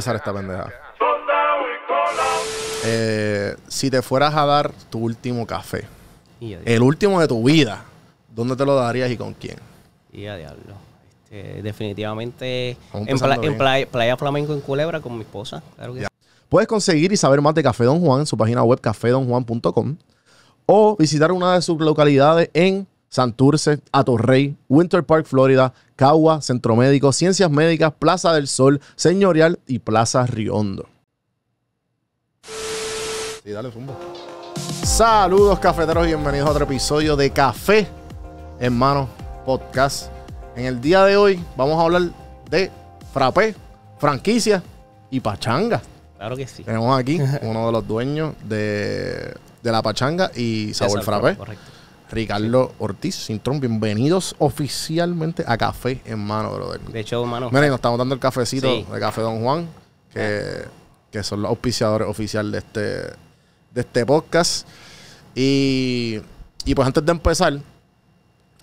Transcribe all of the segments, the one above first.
empezar esta pendeja. Eh, si te fueras a dar tu último café, el último de tu vida, ¿dónde te lo darías y con quién? Y a diablo. Este, definitivamente en, playa, Flamenco en Culebra con mi esposa. Puedes conseguir y saber más de Café Don Juan en su página web cafedonjuan.com o visitar una de sus localidades en Santurce, Atorrey, Winter Park, Florida, Cagua, Centro Médico, Ciencias Médicas, Plaza del Sol, Señorial y Plaza Riondo. Sí, dale Saludos cafeteros, bienvenidos a otro episodio de Café en Mano Podcast. En el día de hoy vamos a hablar de frappé, franquicia y pachanga. Claro que sí. Tenemos aquí uno de los dueños de, de la pachanga y sabor frappé. Correcto Ricardo Ortiz, Sintrón, bienvenidos oficialmente a Café en Mano, brother. De hecho, mano. Miren, nos estamos dando el cafecito de Café Don Juan, que, que, son los auspiciadores oficiales de este, de este podcast. Y, pues antes de empezar,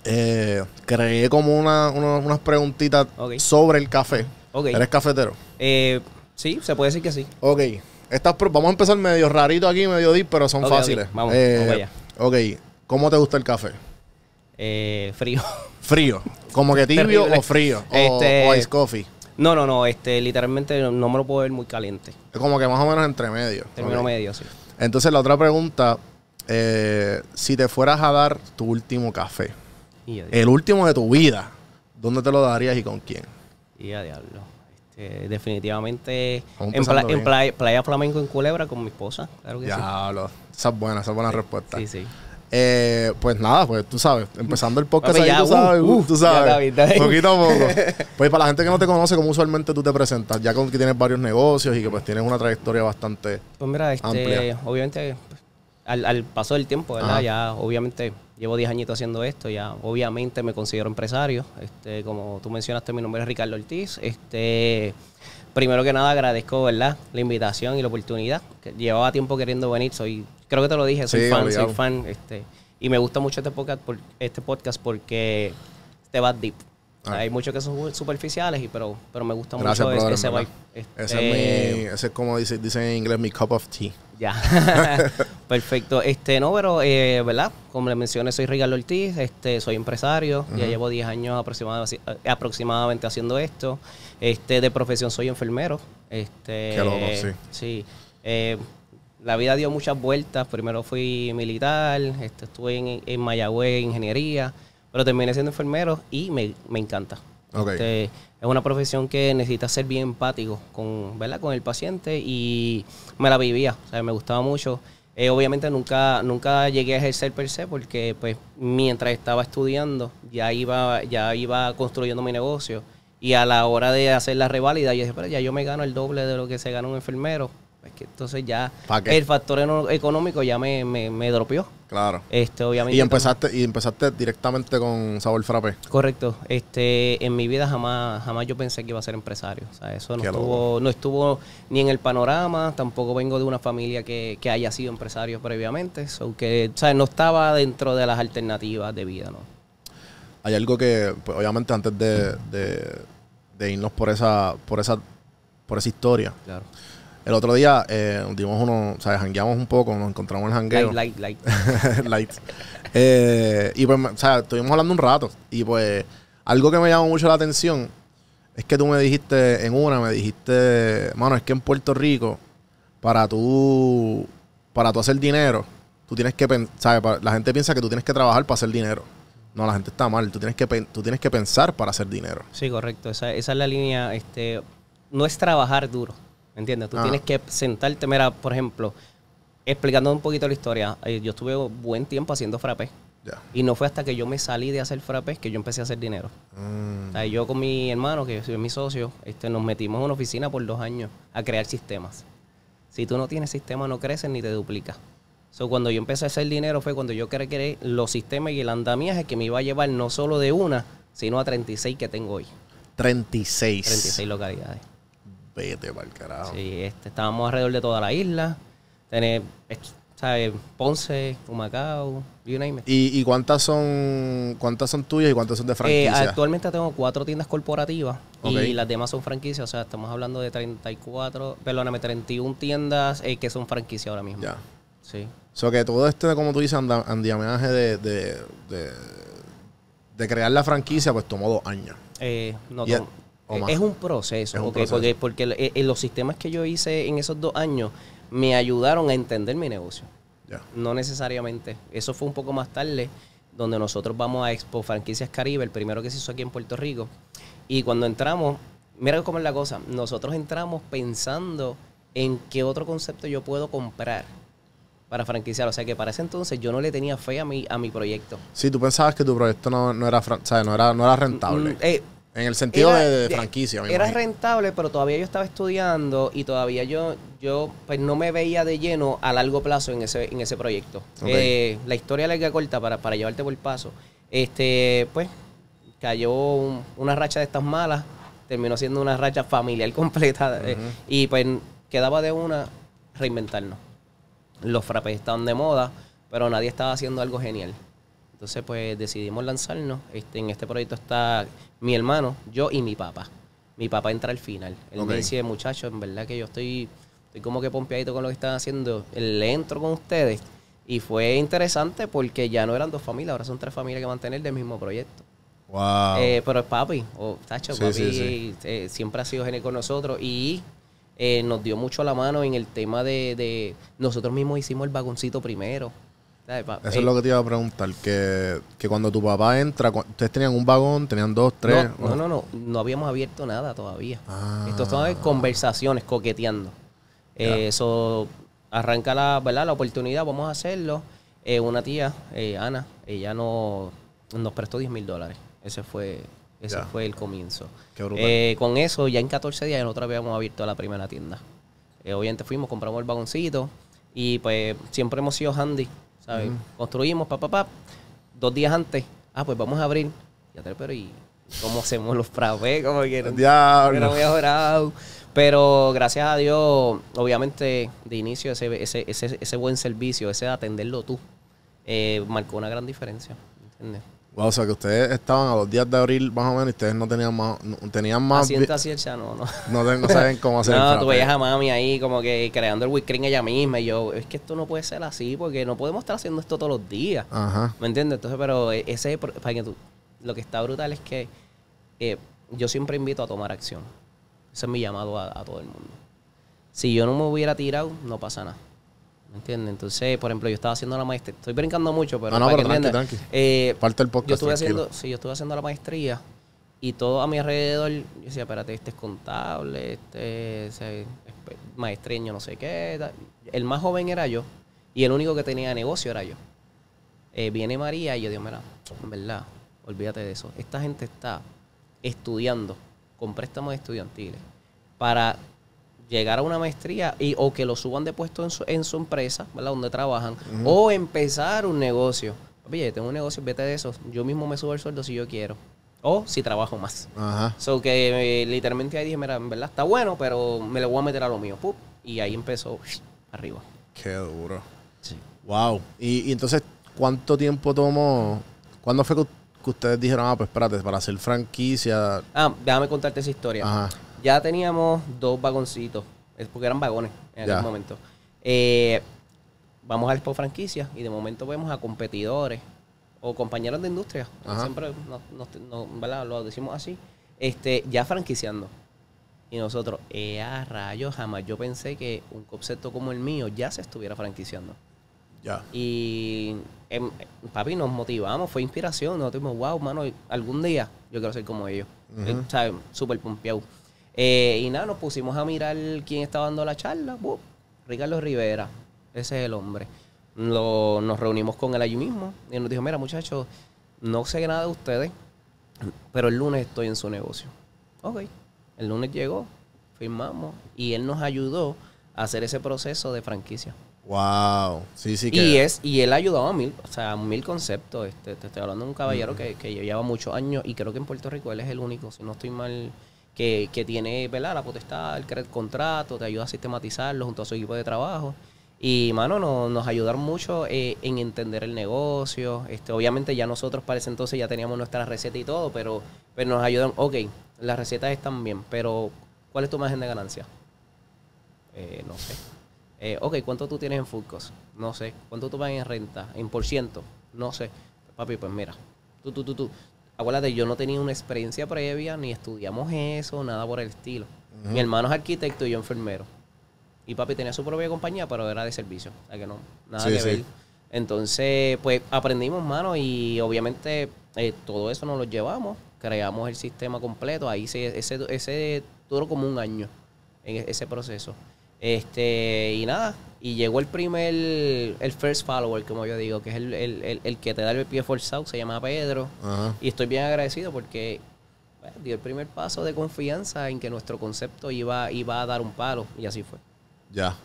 eh, creé como unas preguntitas sobre el café. ¿Eres cafetero? Eh, sí, se puede decir que sí. Ok. Estas, vamos a empezar medio rarito aquí, medio deep, pero son fáciles. Vamos, eh, vamos allá. Ok. ¿Cómo te gusta el café? Eh, frío. Frío. ¿Como que tibio o frío? Este, o, ice coffee. No, no, no. Este, literalmente no, me lo puedo ver muy caliente. Como que más o menos entre medio. Termino medio, sí. Entonces la otra pregunta, eh, si te fueras a dar tu último café, el último de tu vida, ¿dónde te lo darías y con quién? Y a diablo. Este, definitivamente en, playa, Flamenco en Culebra con mi esposa. Claro que diablo. Esa es buena, esa es buena respuesta. Sí, sí. Eh, pues nada, pues tú sabes, empezando el podcast tú, sabes, uh, uh, tú sabes, poquito a poco. pues para la gente que no te conoce, como usualmente tú te presentas? Ya con que tienes varios negocios y que pues tienes una trayectoria bastante Pues mira, este, obviamente pues, al, paso del tiempo, ¿verdad? Ya obviamente llevo 10 añitos haciendo esto, ya obviamente me considero empresario. Este, como tú mencionaste, mi nombre es Ricardo Ortiz. Este, primero que nada agradezco, ¿verdad? La invitación y la oportunidad. Llevaba tiempo queriendo venir, soy creo que te lo dije, soy fan, soy fan. Este, y me gusta mucho este podcast, por, este podcast porque te va deep. Ah. Hay muchos que son superficiales, y pero, pero me gusta mucho ese vibe. Este, ese, es como dicen en inglés, mi cup of tea. Ya. Perfecto. Este, no, pero, eh, ¿verdad? Como le mencioné, soy Rigal Ortiz, este, soy empresario, ya llevo 10 años aproximadamente, eh, aproximadamente haciendo esto. Este, de profesión soy enfermero. Este, Qué sí. Sí. Eh, la vida dio muchas vueltas. Primero fui militar, este, estuve en, en ingeniería, pero terminé siendo enfermero y me, encanta. Este, es una profesión que necesita ser bien empático con, ¿verdad? con el paciente y me la vivía, o sea, me gustaba mucho. Eh, obviamente nunca, nunca llegué a ejercer per se porque pues mientras estaba estudiando ya iba, ya iba construyendo mi negocio y a la hora de hacer la reválida yo dije, pero ya yo me gano el doble de lo que se gana un enfermero entonces ya el factor económico ya me, me, dropeó. Claro. Este, obviamente. Y empezaste, y empezaste directamente con sabor Frape. Correcto. Este, en mi vida jamás, jamás yo pensé que iba a ser empresario. O eso no estuvo, ni en el panorama, tampoco vengo de una familia que, haya sido empresario previamente. aunque no estaba dentro de las alternativas de vida, ¿no? Hay algo que, pues, obviamente, antes de, irnos por esa, por esa, por esa historia. Claro el otro día eh, dimos uno, o sea, jangueamos un poco, nos encontramos en el jangueo. Light, light, light. Eh, y pues, o sea, estuvimos hablando un rato. Y pues, algo que me llamó mucho la atención es que tú me dijiste, en una, me dijiste, mano, es que en Puerto Rico, para tú, para tú hacer dinero, tú tienes que pensar, la gente piensa que tú tienes que trabajar para hacer dinero. No, la gente está mal. Tú tienes que, tú tienes que pensar para hacer dinero. Sí, correcto. Esa, esa es la línea. Este, no es trabajar duro. ¿Me entiendes? Tú ah. tienes que sentarte, mira, por ejemplo, explicando un poquito la historia, eh, yo estuve buen tiempo haciendo frappé. Y no fue hasta que yo me salí de hacer frappés que yo empecé a hacer dinero. Mm. O sea, yo con mi hermano, que es mi socio, este, nos metimos en una oficina por dos años a crear sistemas. Si tú no tienes sistema, no creces ni te duplicas. So, cuando yo empecé a hacer dinero fue cuando yo creé los sistemas y el andamiaje que me iba a llevar no solo de una, sino a 36 que tengo hoy. 36. 36 localidades. Vete para Sí, este, estábamos alrededor de toda la isla. Tener, ¿sabes? Ponce, Humacao, you ¿Y, cuántas son cuántas son tuyas y cuántas son de eh, franquicia? actualmente tengo cuatro tiendas corporativas y las demás son franquicias. O sea, estamos hablando de 34, perdóname, 31 tiendas eh, que son franquicias ahora mismo. Ya. Sí. O sea, que todo este, como tú dices, andiamenaje de, de, de, crear la franquicia, pues tomó dos años. Eh, no, eh, es un proceso, porque, eh, eh, los sistemas que yo hice en esos dos años me ayudaron a entender mi negocio. No necesariamente. Eso fue un poco más tarde, donde nosotros vamos a Expo Franquicias Caribe, el primero que se hizo aquí en Puerto Rico. Y cuando entramos, mira cómo es la cosa, nosotros entramos pensando en qué otro concepto yo puedo comprar para franquiciar. O sea que para ese entonces yo no le tenía fe a mi, a mi proyecto. Sí, tú pensabas que tu proyecto no, no, era, o sea, no, era, no era mm, mm, rentable. En el sentido de, franquicia. era rentable, pero todavía yo estaba estudiando y todavía yo, yo pues no me veía de lleno a largo plazo en ese, en ese proyecto. Eh, la historia larga corta para, para llevarte por el paso. Este, pues, cayó una racha de estas malas, terminó siendo una racha familiar completa. Eh, y pues quedaba de una reinventarnos. Los frappés estaban de moda, pero nadie estaba haciendo algo genial. Entonces, pues decidimos lanzarnos. Este, en este proyecto está mi hermano, yo y mi papá. Mi papá entra al final. Él me dice, muchachos, en verdad que yo estoy, estoy como que pompeadito con lo que están haciendo. Le entro con ustedes. Y fue interesante porque ya no eran dos familias, ahora son tres familias que mantener del mismo proyecto. Wow. Eh, pero el papi, o oh, Tacho, papi eh, siempre ha sido genial con nosotros y eh, nos dio mucho la mano en el tema de, de, nosotros mismos hicimos el vagoncito primero. Eso eh. es lo que te iba a preguntar, que, que cuando tu papá entra, ustedes tenían un vagón, tenían dos, tres. No, no, no, no, habíamos abierto nada todavía. Ah. Estos son conversaciones, coqueteando. Eh, eso arranca la, la oportunidad, vamos a hacerlo. Eh, una tía, Ana, ella nos prestó 10 mil dólares. Ese fue ese fue el comienzo. con eso, ya en 14 días nosotros habíamos abierto la primera tienda. obviamente fuimos, compramos el vagoncito y pues siempre hemos sido handy. Construimos, papá, papá. Pa, dos días antes, ah, pues vamos a abrir. Ya te pero y cómo hacemos los frappés, como quieren. Diablo. Pero gracias a Dios, obviamente, de inicio, ese, ese, ese, ese buen servicio, ese atenderlo tú, eh, marcó una gran diferencia. ¿Entiendes? o sea que ustedes estaban a los días de abril más o menos y ustedes no tenían más... tenían más asiento no, no. No, saben cómo hacer No, tu tú a mami ahí como que creando el whipped ella misma y yo, es que esto no puede ser así porque no podemos estar haciendo esto todos los días. Ajá. ¿Me entiendes? Entonces, pero e-, ese... Para lo que está brutal es que eh, yo siempre invito a tomar acción. Ese es mi llamado a todo el mundo. Si yo no me hubiera tirado, no pasa nada entiende Entonces, por ejemplo, yo estaba haciendo la maestría. Estoy brincando mucho, pero. No, no, pero tranqui, Parte eh, el podcast. Yo estuve haciendo, sí, yo estuve haciendo la maestría y todo a mi alrededor. Yo decía, espérate, este es contable, este es, maestreño, no sé qué. El más joven era yo y el único que tenía negocio era yo. Eh, viene María y yo digo, mira, verdad, olvídate de eso. Esta gente está estudiando con préstamos estudiantiles para llegar a una maestría y, o que lo suban de puesto en su, empresa, ¿verdad? Donde trabajan, o empezar un negocio. Oye, tengo un negocio, vete de eso. Yo mismo me subo el sueldo si yo quiero. O si trabajo más. Ajá. So que eh, literalmente ahí dije, mira, en verdad está bueno, pero me lo voy a meter a lo mío. Pup, y ahí empezó arriba. Qué duro. Sí. Wow. Y, y entonces, ¿cuánto tiempo tomó? ¿Cuándo fue que, ustedes dijeron, ah, pues espérate, para hacer franquicia? Ah, déjame contarte esa historia. Ajá ya teníamos dos vagoncitos, eh, porque eran vagones en aquel momento. Eh, vamos al por Franquicia y de momento vemos a competidores o compañeros de industria, siempre lo decimos así, este, ya franquiciando. Y nosotros, eh, a rayos, jamás yo pensé que un concepto como el mío ya se estuviera franquiciando. Ya. Y em, eh, papi, nos motivamos, fue inspiración. Nosotros dijimos, wow, mano, algún día yo quiero ser como ellos. Uh pompeado. Eh, y nada, nos pusimos a mirar quién estaba dando la charla. Ricardo Rivera, ese es el hombre. Lo, nos reunimos con él allí mismo y nos dijo, mira muchachos, no sé nada de ustedes, pero el lunes estoy en su negocio. Ok, el lunes llegó, firmamos y él nos ayudó a hacer ese proceso de franquicia. Wow, sí, sí. Que... Y, es, y él ha ayudado a mil, o sea, mil conceptos. Este, te estoy hablando de un caballero que, que lleva muchos años y creo que en Puerto Rico él es el único, si no estoy mal que, que tiene ¿verdad? la potestad, el contrato, te ayuda a sistematizarlo junto a su equipo de trabajo. Y, mano, nos ayudaron mucho eh, en entender el negocio. Este, obviamente ya nosotros para ese entonces ya teníamos nuestra receta y todo, pero, pero nos ayudan, ok, las recetas están bien, pero ¿cuál es tu margen de ganancia? Eh, no sé. Eh, ok, ¿cuánto tú tienes en food No sé. ¿Cuánto tú pagas en renta? ¿En por ciento? No sé. Papi, pues mira, tú, tú, tú, tú, acuérdate, yo no tenía una experiencia previa, ni estudiamos eso, nada por el estilo. Mi hermano es arquitecto y yo enfermero. Y papi tenía su propia compañía, pero era de servicio. O sea que no, nada que ver. Entonces, pues aprendimos, mano, y obviamente eh, todo eso nos lo llevamos. Creamos el sistema completo. Ahí se, ese, ese duró como un año en ese proceso. Este, y nada, y llegó el primer, el first follower, como yo digo, que es el, que te da el pie forzado, se llama Pedro. Y estoy bien agradecido porque pues, dio el primer paso de confianza en que nuestro concepto iba, iba a dar un palo, y así fue. Ya.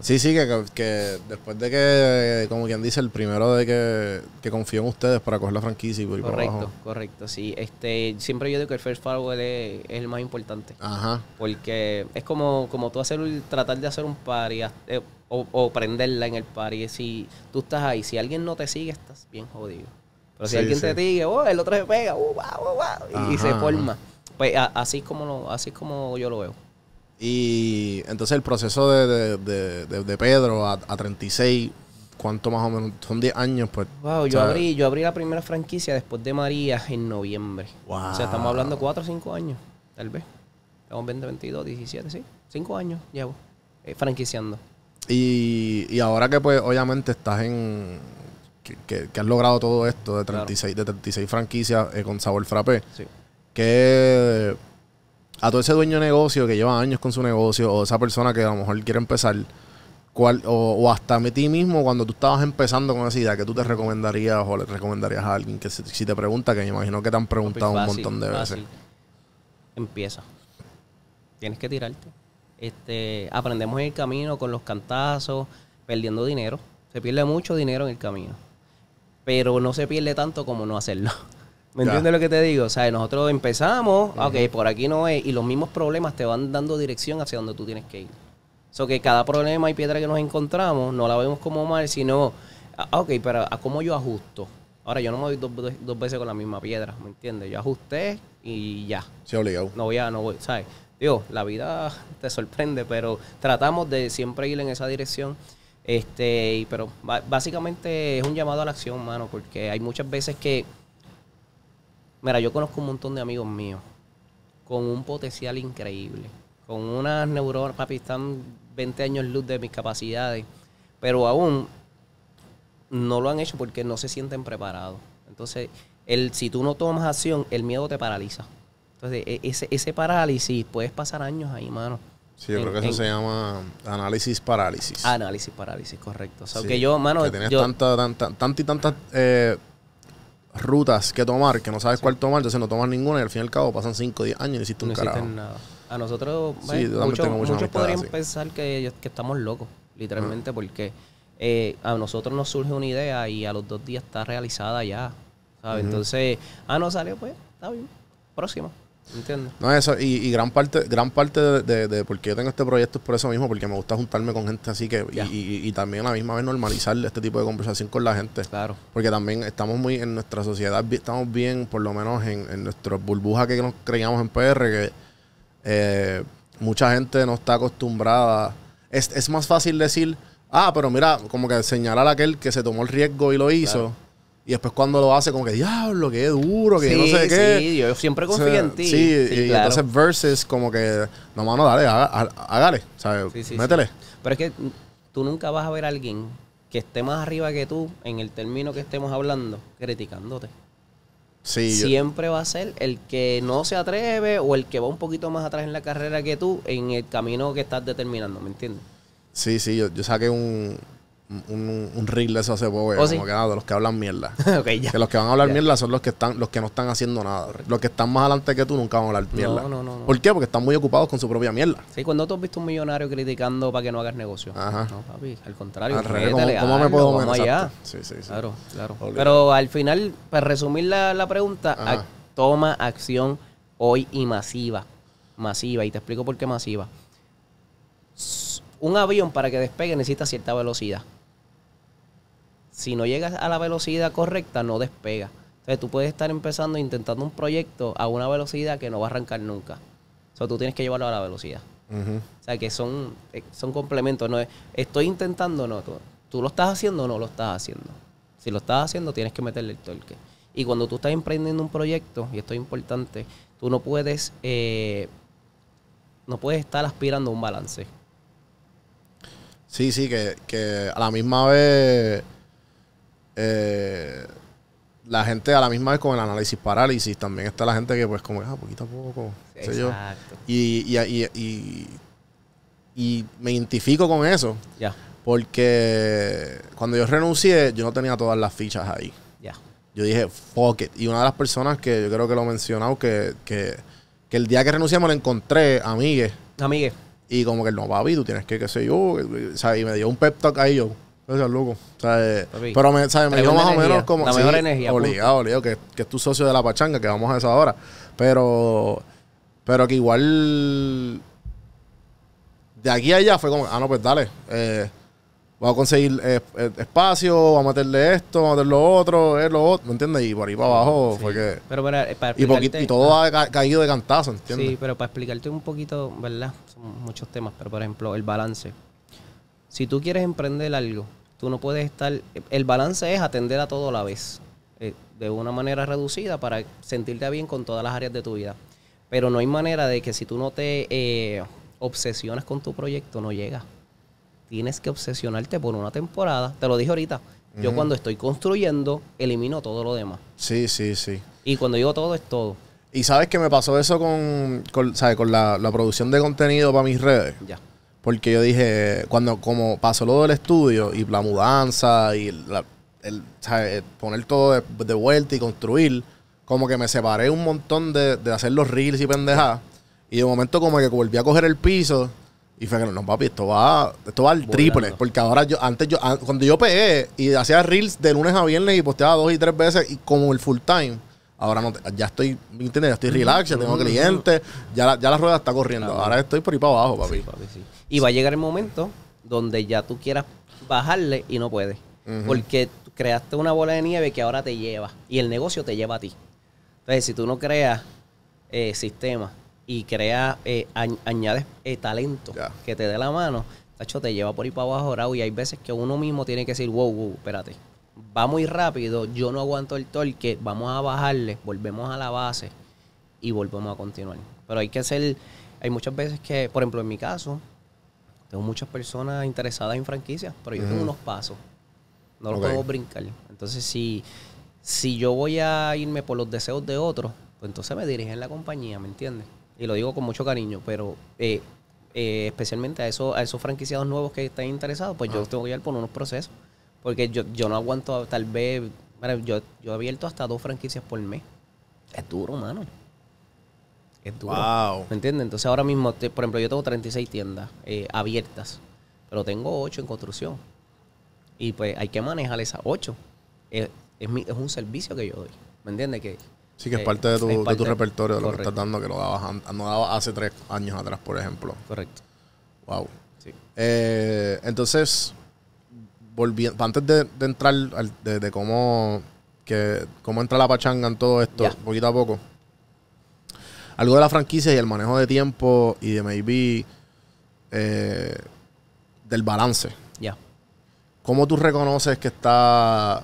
Sí, sí, que, que después de que, como quien dice, el primero de que, que confió en ustedes para coger la franquicia y por Correcto, correcto, sí. Este, siempre yo digo que el first firewall es, el más importante. Ajá. Porque es como, como tú hacer, tratar de hacer un par y eh, o, prenderla en el y Si tú estás ahí, si alguien no te sigue, estás bien jodido. Pero si alguien te sigue, oh, el otro se pega, uh, uh, y, se forma. Pues así, como lo, así es como yo lo veo. Y entonces el proceso de, Pedro a, 36, ¿cuánto más o menos? Son 10 años, pues. Wow, yo abrí, yo abrí la primera franquicia después de María en noviembre. O sea, estamos hablando 4 o 5 años, tal vez. Estamos 20, 22, 17, sí. 5 años llevo eh, franquiciando. Y, ahora que pues obviamente estás en, que, has logrado todo esto de 36, de 36 franquicias eh, con sabor frappé. Sí. ¿Qué, a todo ese dueño de negocio que lleva años con su negocio o esa persona que a lo mejor quiere empezar, o, hasta a ti mismo cuando tú estabas empezando con esa idea, que tú te recomendarías o le recomendarías a alguien que si, te pregunta, que me imagino que te han preguntado un montón de veces? Empieza. Tienes que tirarte. Este, aprendemos en el camino con los cantazos, perdiendo dinero. Se pierde mucho dinero en el camino. Pero no se pierde tanto como no hacerlo. ¿Me entiendes lo que te digo? O sea, nosotros empezamos, ok, por aquí no es, y los mismos problemas te van dando dirección hacia donde tú tienes que ir. O sea, que cada problema y piedra que nos encontramos no la vemos como mal, sino, ah, ah, ok, pero ¿a cómo yo ajusto? Ahora yo no me doy dos, veces con la misma piedra, ¿me entiendes? Yo ajusté y ya. Se ha obligado. No voy a, no voy, ¿sabes? Digo, la vida te sorprende, pero tratamos de siempre ir en esa dirección. Este, pero básicamente es un llamado a la acción, mano, porque hay muchas veces que Mira, yo conozco un montón de amigos míos con un potencial increíble, con unas neuronas, papi, están 20 años luz de mis capacidades, pero aún no lo han hecho porque no se sienten preparados. Entonces, el, si tú no tomas acción, el miedo te paraliza. Entonces, e, ese, parálisis, puedes pasar años ahí, mano. Sí, yo creo que eso se llama análisis parálisis. Análisis parálisis, correcto. O sea, que yo, mano. tienes yo, tanta, tanta, tanta y tanta eh, rutas que tomar, que no sabes cuál tomar, entonces no tomas ninguna y al fin y al cabo pasan 5 o 10 años y no hiciste un no carajo. Nada. A nosotros, sí, pues, muchos, podrían pensar que, estamos locos, literalmente, mm. porque eh, a nosotros nos surge una idea y a los dos días está realizada ya. ¿sabes? Entonces, ah, no salió, pues, está bien, próximo Entiendo. No, eso, y, y gran parte, gran parte de, de, por qué yo tengo este proyecto es por eso mismo, porque me gusta juntarme con gente así que, y, y, también a la misma vez normalizar este tipo de conversación con la gente. Claro. Porque también estamos muy, en nuestra sociedad, estamos bien, por lo menos en, en nuestra burbuja que nos creíamos en PR, que eh, mucha gente no está acostumbrada. Es, más fácil decir, ah, pero mira, como que señalar a aquel que se tomó el riesgo y lo hizo. Y después cuando lo hace, como que diablo, qué duro, que no sé qué. Sí, yo siempre confío en ti. Sí, y, entonces versus como que, no, mano, dale, hágale, ¿sabes? Métele. Pero es que tú nunca vas a ver a alguien que esté más arriba que tú en el término que estemos hablando, criticándote. Sí, Siempre va a ser el que no se atreve o el que va un poquito más atrás en la carrera que tú en el camino que estás determinando, ¿me entiendes? Sí, sí, yo, yo saqué un, un, un de eso hace oh, como que nada, de los que hablan mierda. Que los que van a hablar mierda son los que están, los que no están haciendo nada. Los que están más adelante que tú nunca van a hablar mierda. ¿Por qué? Porque están muy ocupados con su propia mierda. Sí, cuando tú has visto un millonario criticando para que no hagas negocio. Ajá. No, papi, al contrario. ¿cómo, me puedo Sí, sí, sí. Claro, claro. Pero al final, para resumir la, pregunta, toma acción hoy y masiva. Masiva. Y te explico por qué masiva un avión para que despegue necesita cierta velocidad si no llegas a la velocidad correcta, no despega. Entonces tú puedes estar empezando e intentando un proyecto a una velocidad que no va a arrancar nunca. O sea, tú tienes que llevarlo a la velocidad. O sea, que son, eh, son complementos. No estoy intentando, no. Tú, lo estás haciendo o no lo estás haciendo. Si lo estás haciendo, tienes que meterle el torque. Y cuando tú estás emprendiendo un proyecto, y esto es importante, tú no puedes, eh, no puedes estar aspirando a un balance. Sí, sí, que, que a la misma vez eh, la gente a la misma vez con el análisis parálisis, también está la gente que pues como, ah, poquito a poco, Y, y, y, me identifico con eso. ya Porque cuando yo renuncié, yo no tenía todas las fichas ahí. ya Yo dije, fuck it. Y una de las personas que yo creo que lo he mencionado, que, que, el día que renunciamos le encontré, a Miguel Y como que no, va papi, tú tienes que, qué sé yo, y me dio un pep talk ahí yo Gracias, loco. O sea, eh, pero me, me dio más o menos como. La Obligado, que, es tu socio de la pachanga, que vamos a esa hora. Pero. Pero que igual. De aquí a allá fue como, ah, no, pues dale. Eh, a conseguir eh, eh, espacio, vamos a meterle esto, vamos a meterle lo otro, es lo otro, ¿me entiendes? Y por ahí para abajo fue que... Pero, para y, todo ah. ha caído de cantazo, ¿entiendes? Sí, pero para explicarte un poquito, ¿verdad? Son muchos temas, pero por ejemplo, el balance. Si tú quieres emprender algo Tú no puedes estar... El balance es atender a todo a la vez, eh, de una manera reducida para sentirte bien con todas las áreas de tu vida. Pero no hay manera de que si tú no te eh, obsesionas con tu proyecto, no llegas. Tienes que obsesionarte por una temporada. Te lo dije ahorita. Yo cuando estoy construyendo, elimino todo lo demás. Sí, sí, sí. Y cuando digo todo, es todo. Y sabes que me pasó eso con, con, con la, la, producción de contenido para mis redes. Ya. Porque yo dije, cuando como pasó lo del estudio y la mudanza y el, eh, poner todo de, vuelta y construir, como que me separé un montón de, de hacer los reels y pendejadas. Y de momento como que volví a coger el piso y fue que no, papi, esto va, esto va al triple. Porque ahora yo, antes yo, cuando yo pegué y hacía reels de lunes a viernes y posteaba dos y tres veces y como el full time, ahora no, ya estoy, ¿me Ya estoy relax, ya tengo mm. clientes, ya la, ya la rueda está corriendo. Ahora estoy por ahí para abajo, papi. sí. Y va a llegar el momento donde ya tú quieras bajarle y no puedes. Porque creaste una bola de nieve que ahora te lleva y el negocio te lleva a ti. Entonces, si tú no creas eh, sistemas y creas, eh, añades eh, talento que te dé la mano, tacho, te lleva por ahí para abajo, ahora y hay veces que uno mismo tiene que decir, wow, wow, espérate, va muy rápido, yo no aguanto el torque, vamos a bajarle, volvemos a la base y volvemos a continuar. Pero hay que hacer, hay muchas veces que, por ejemplo, en mi caso, tengo muchas personas interesadas en franquicias, pero yo tengo unos pasos. No los puedo brincar. Entonces, si, si yo voy a irme por los deseos de otros, pues entonces me dirigen la compañía, ¿me entiendes? Y lo digo con mucho cariño, pero eh, eh, especialmente a, esos, a esos franquiciados nuevos que están interesados, pues yo ah. tengo que ir por unos procesos. Porque yo, yo no aguanto, tal vez, yo, yo he abierto hasta dos franquicias por mes. Es duro, mano. Es ¿Me entiendes? Entonces ahora mismo, por ejemplo, yo tengo 36 tiendas eh, abiertas, pero tengo 8 en construcción. Y pues hay que manejar esas 8. Eh, es, es, un servicio que yo doy. ¿Me entiendes? Que, sí, que es eh, parte de tu, repertorio, de lo que estás dando, que lo dabas, hace 3 años atrás, por ejemplo. Correcto. Wow. entonces, volviendo, antes de, entrar, al, de, cómo, que, cómo entra la pachanga en todo esto, poquito a poco algo de la franquicia y el manejo de tiempo y de maybe eh, del balance. Ya. ¿Cómo tú reconoces que está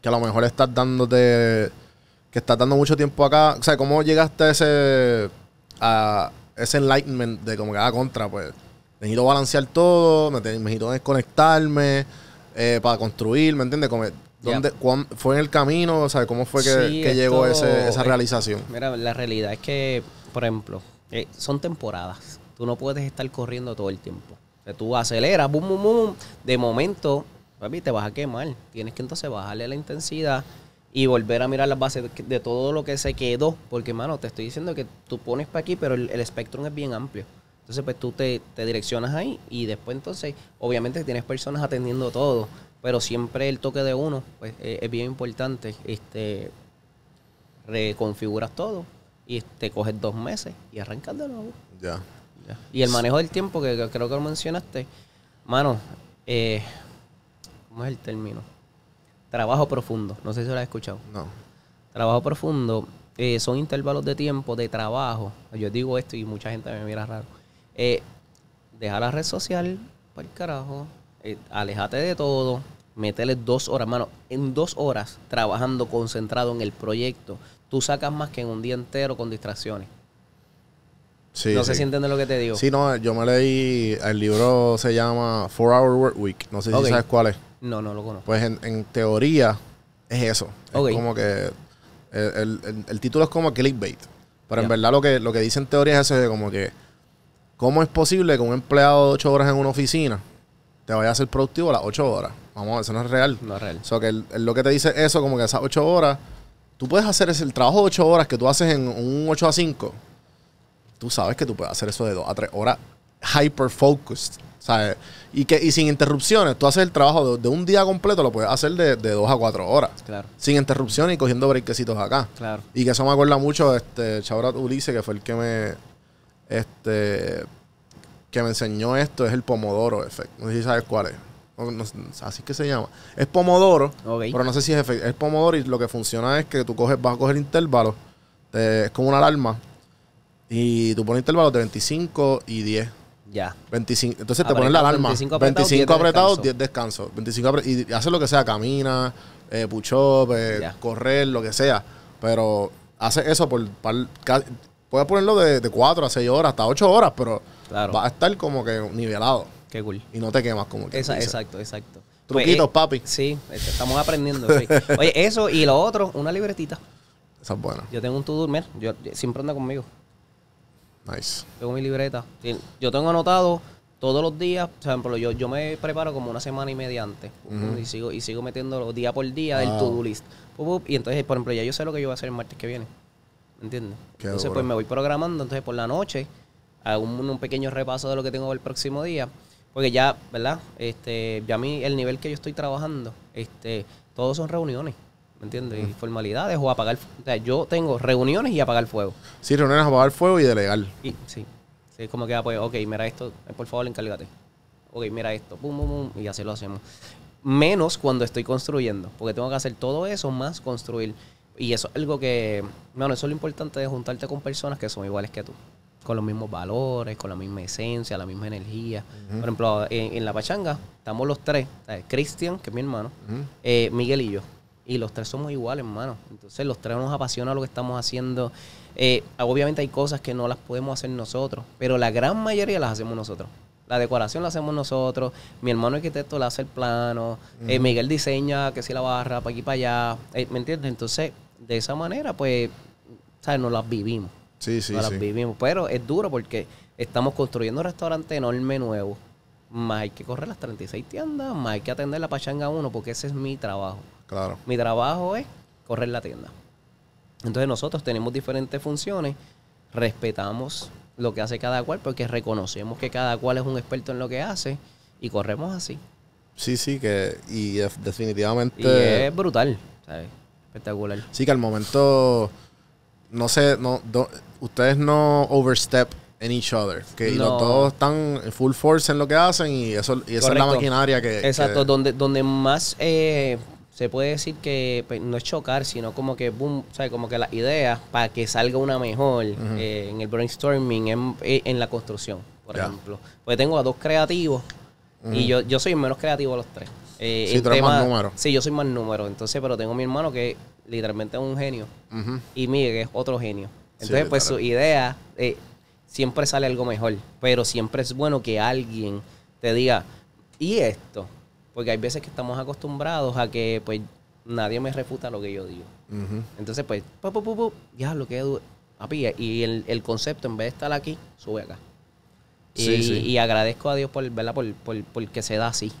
que a lo mejor estás dándote que estás dando mucho tiempo acá? O sea, ¿cómo llegaste a ese a ese enlightenment de como que haga ah, contra, pues necesito balancear todo, necesito desconectarme eh, para construir, ¿me entiendes? ¿Fue en el camino? O sea, ¿cómo fue que, llegó esa realización? Mira, la realidad es que, por ejemplo, eh, son temporadas. Tú no puedes estar corriendo todo el tiempo. O tú aceleras, boom, boom, boom. De momento, papi, te vas a quemar. Tienes que entonces bajarle la intensidad y volver a mirar las bases de todo lo que se quedó. Porque, mano, te estoy diciendo que tú pones para aquí, pero el, el espectro es bien amplio. Entonces, pues tú te, te direccionas ahí y después entonces, obviamente tienes personas atendiendo todo pero siempre el toque de uno pues, eh, es, bien importante. Este, reconfiguras todo y te este, coges dos meses y arrancas de nuevo. Ya. Y el manejo del tiempo, que, creo que lo mencionaste, mano, eh, ¿cómo es el término? Trabajo profundo, no sé si lo has escuchado. No. Trabajo profundo eh, son intervalos de tiempo de trabajo. Yo digo esto y mucha gente me mira raro. dejar deja la red social para el carajo, eh, alejate de todo, metele dos horas, hermano En dos horas, trabajando concentrado en el proyecto, tú sacas más que en un día entero con distracciones. Sí, no sé si entiendes lo que te digo. Sí, no, yo me leí, el libro se llama Four Hour Work Week, no sé si sabes cuál es. No, no lo conozco. Pues en, teoría es eso. Es como que el, título es como clickbait. Pero en verdad lo que, lo que dice en teoría es eso, es como que, ¿cómo es posible que un empleado de ocho horas en una oficina te vayas a ser productivo las 8 horas. Vamos, eso no es real. No es real. O sea, que lo que te dice eso, como que esas 8 horas, tú puedes hacer ese, el trabajo de 8 horas que tú haces en un 8 a 5. Tú sabes que tú puedes hacer eso de 2 a 3 horas hyper focused. ¿sabes? Y, que, y sin interrupciones, tú haces el trabajo de, un día completo, lo puedes hacer de, de, dos a cuatro horas. Claro. Sin interrupciones y cogiendo brequecitos acá. Claro. Y que eso me acuerda mucho, este, Chabrat Ulises, que fue el que me, este, que me enseñó esto es el Pomodoro Effect. No sé si sabes cuál es. así que se llama. Es Pomodoro, pero no sé si es Effect. Es Pomodoro y lo que funciona es que tú coges, vas a coger intervalos. es como una alarma. Y tú pones intervalos de 25 y 10. Ya. 25, entonces ah, te pones la alarma. 25 apretados, 10 descansos. Descanso, 25 y hace lo que sea, camina, eh, eh correr, lo que sea. Pero hace eso por, Puedes ponerlo de, de 4 a 6 horas, hasta 8 horas, pero va a estar como que nivelado. Qué cool. Y no te quemas como que. exacto, exacto. Pues, Truquitos, eh, papi. Sí, estamos aprendiendo. Oye, eso y lo otro, una libretita. Esa es buena. Yo tengo un to do Yo, yo, siempre anda conmigo. Nice. Tengo mi libreta. Yo tengo anotado todos los días, por ejemplo, yo, yo me preparo como una semana y media antes y sigo y sigo metiéndolo día por día del to-do list. Y entonces, por ejemplo, ya yo sé lo que yo voy a hacer el martes que viene. ¿entiendes? entonces pues me voy programando, entonces por la noche hago un, pequeño repaso de lo que tengo el próximo día, porque ya, ¿verdad? Este, ya a mí el nivel que yo estoy trabajando, este, todos son reuniones. ¿Me entiendes? formalidades o apagar. O sea, yo tengo reuniones y apagar fuego. Sí, reuniones, apagar fuego y delegar. Y, sí. Sí, como que, ah, pues, ok, mira esto, por favor, encárgate. Ok, mira esto, pum, pum, pum, y así lo hacemos. Menos cuando estoy construyendo, porque tengo que hacer todo eso más construir. Y eso es algo que, bueno, eso es lo importante de juntarte con personas que son iguales que tú, con los mismos valores, con la misma esencia, la misma energía. Por ejemplo, en, la pachanga estamos los tres, Cristian, que es mi hermano, eh, Miguel y yo. Y los tres somos iguales, hermano. Entonces los tres nos apasiona lo que estamos haciendo. Eh, obviamente hay cosas que no las podemos hacer nosotros, pero la gran mayoría las hacemos nosotros. La decoración la hacemos nosotros. Mi hermano arquitecto la hace el plano. Eh, Miguel diseña que si la barra, para aquí, para allá. Eh, ¿Me entiendes? Entonces de esa manera, pues, ¿sabes? Nos las vivimos. Sí, sí, nos sí. las vivimos. Pero es duro porque estamos construyendo un restaurante enorme nuevo. Más hay que correr las 36 tiendas, más hay que atender la pachanga uno, porque ese es mi trabajo. Claro. Mi trabajo es correr la tienda. Entonces nosotros tenemos diferentes funciones, respetamos lo que hace cada cual, porque reconocemos que cada cual es un experto en lo que hace y corremos así. Sí, sí, que y definitivamente... Y es brutal, ¿sabes? Espectacular. Sí, que al momento, no sé, no, ustedes no overstep en each other. Que no. los dos están full force en lo que hacen y eso esa es la maquinaria que. Exacto, Donde, donde más eh, se puede decir que pues, no es chocar, sino como que boom, ¿sabes? como que la idea para que salga una mejor eh, en el brainstorming, en, eh, en la construcción, por ejemplo. Porque tengo a dos creativos y yo, yo soy menos creativo de los tres. Eh, sí, más número. Sí, yo soy más número. Entonces, pero tengo a mi hermano que literalmente es un genio. Y Miguel que es otro genio. Entonces, pues su idea eh, siempre sale algo mejor. Pero siempre es bueno que alguien te diga, ¿y esto? Porque hay veces que estamos acostumbrados a que, pues, nadie me refuta lo que yo digo. Entonces, pues, ya lo que Y el, concepto, en vez de estar aquí, sube acá. y, agradezco a Dios por, verla Por, por que se da así.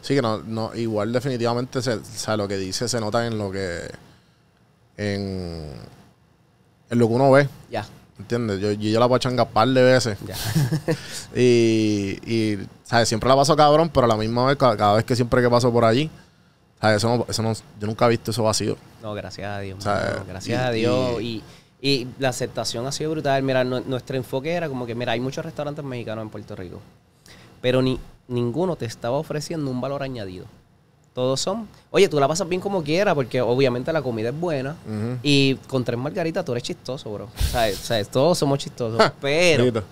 Sí, que no, no, igual definitivamente se, o lo que dice se nota en lo que. En, en lo que uno ve. Ya. ¿Entiendes? Yo, yo, la pachanga un par de veces. ya y, y ¿sabes? siempre la paso cabrón, pero a la misma vez, cada, vez que siempre que paso por allí, ¿sabes? Eso yo nunca he visto eso vacío. No, gracias a Dios. gracias a Dios. y, la aceptación ha sido brutal. Mira, nuestro enfoque era como que, mira, hay muchos restaurantes mexicanos en Puerto Rico, pero ni ninguno te estaba ofreciendo un valor añadido. Todos son, oye, tú la pasas bien como quieras, porque obviamente la comida es buena. Y con tres margaritas tú eres chistoso, bro. o sea Todos somos chistosos. pero,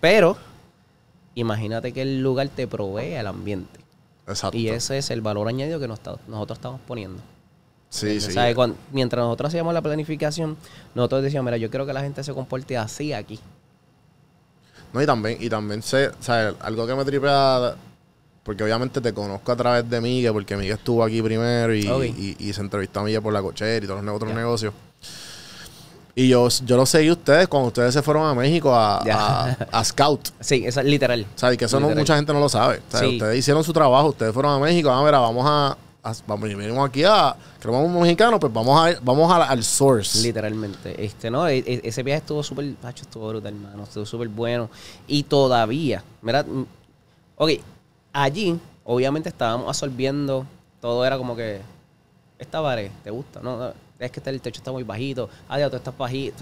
pero, imagínate que el lugar te provee el ambiente. Exacto. Y ese es el valor añadido que nosotros estamos poniendo. Sí, sí. mientras nosotros hacíamos la planificación, nosotros decíamos, mira, yo quiero que la gente se comporte así aquí. No, y también, y también sé, Algo que me tripea, porque obviamente te conozco a través de Miguel, porque Miguel estuvo aquí primero y, se entrevistó a Miguel por la cochera y todos los otros negocios. Y yo, yo lo sé, y ustedes cuando ustedes se fueron a México a, Scout. Sí, es literal. O sea, y que eso mucha gente no lo sabe. O sea, ustedes hicieron su trabajo, ustedes fueron a México, ah, a ver, vamos a vamos, venimos aquí a, que vamos mexicano pues vamos a, vamos al source. Literalmente. Este, no, e, e, ese viaje estuvo súper, pacho, estuvo brutal, hermano, estuvo súper bueno. Y todavía, mira, mm, ok, allí, obviamente estábamos absorbiendo, todo era como que, esta pared, ¿te gusta? No, es que el techo está muy bajito, ah, ya, tú estás bajito,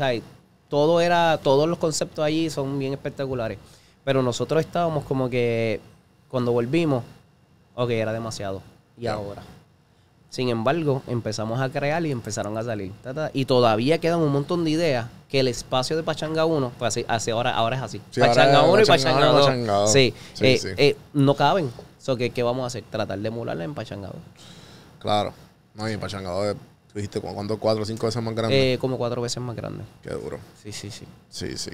todo era, todos los conceptos allí son bien espectaculares. Pero nosotros estábamos como que, cuando volvimos, ok, era demasiado. ¿Y ahora? Sin embargo, empezamos a crear y empezaron a salir. y todavía quedan un montón de ideas que el espacio de Pachanga 1, pues así, hace ahora, ahora es así. Pachanga 1 y Pachanga 2. sí, sí, eh, eh, no caben. ¿qué, vamos a hacer? Tratar de emularla en Pachanga 2. Claro. No, y en Pachanga 2 eh, dijiste cuánto, cuatro o cinco veces más grande. Eh, como cuatro veces más grande. Qué duro. Sí, sí, sí. Sí, sí.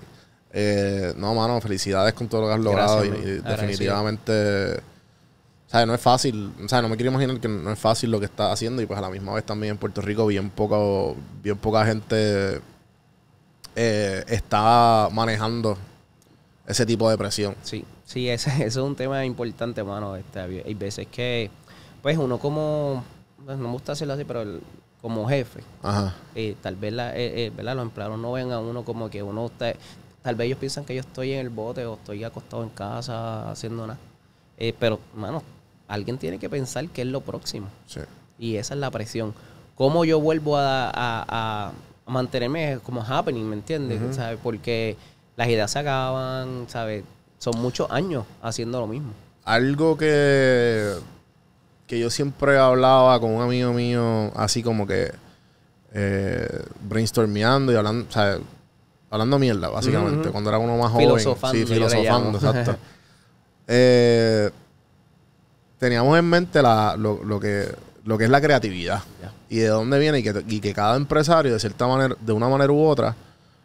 no, mano, felicidades con todo lo que has logrado. y definitivamente o sea, no es fácil, o sea, no me quiero imaginar que no es fácil lo que está haciendo y pues a la misma vez también en Puerto Rico bien poco, bien poca gente eh, está manejando ese tipo de presión. Sí, sí, ese, es un tema importante, mano. Este, hay veces que, pues uno como, no me gusta hacerlo así, pero como jefe, Ajá. Eh, tal vez la, eh, ¿verdad? los empleados no ven a uno como que uno está, tal vez ellos piensan que yo estoy en el bote o estoy acostado en casa haciendo nada. pero, mano, alguien tiene que pensar qué es lo próximo. Sí. Y esa es la presión. ¿Cómo yo vuelvo a, mantenerme como happening, me entiendes? ¿Sabes? Porque las ideas se acaban, ¿sabes? Son muchos años haciendo lo mismo. Algo que, que yo siempre hablaba con un amigo mío, así como que eh, brainstormeando y hablando, ¿sabes? hablando mierda, básicamente, cuando era uno más joven. Filosofando. Sí, filosofando, exacto. eh, teníamos en mente lo, que, lo que es la creatividad y de dónde viene y que, cada empresario, de cierta manera, de una manera u otra,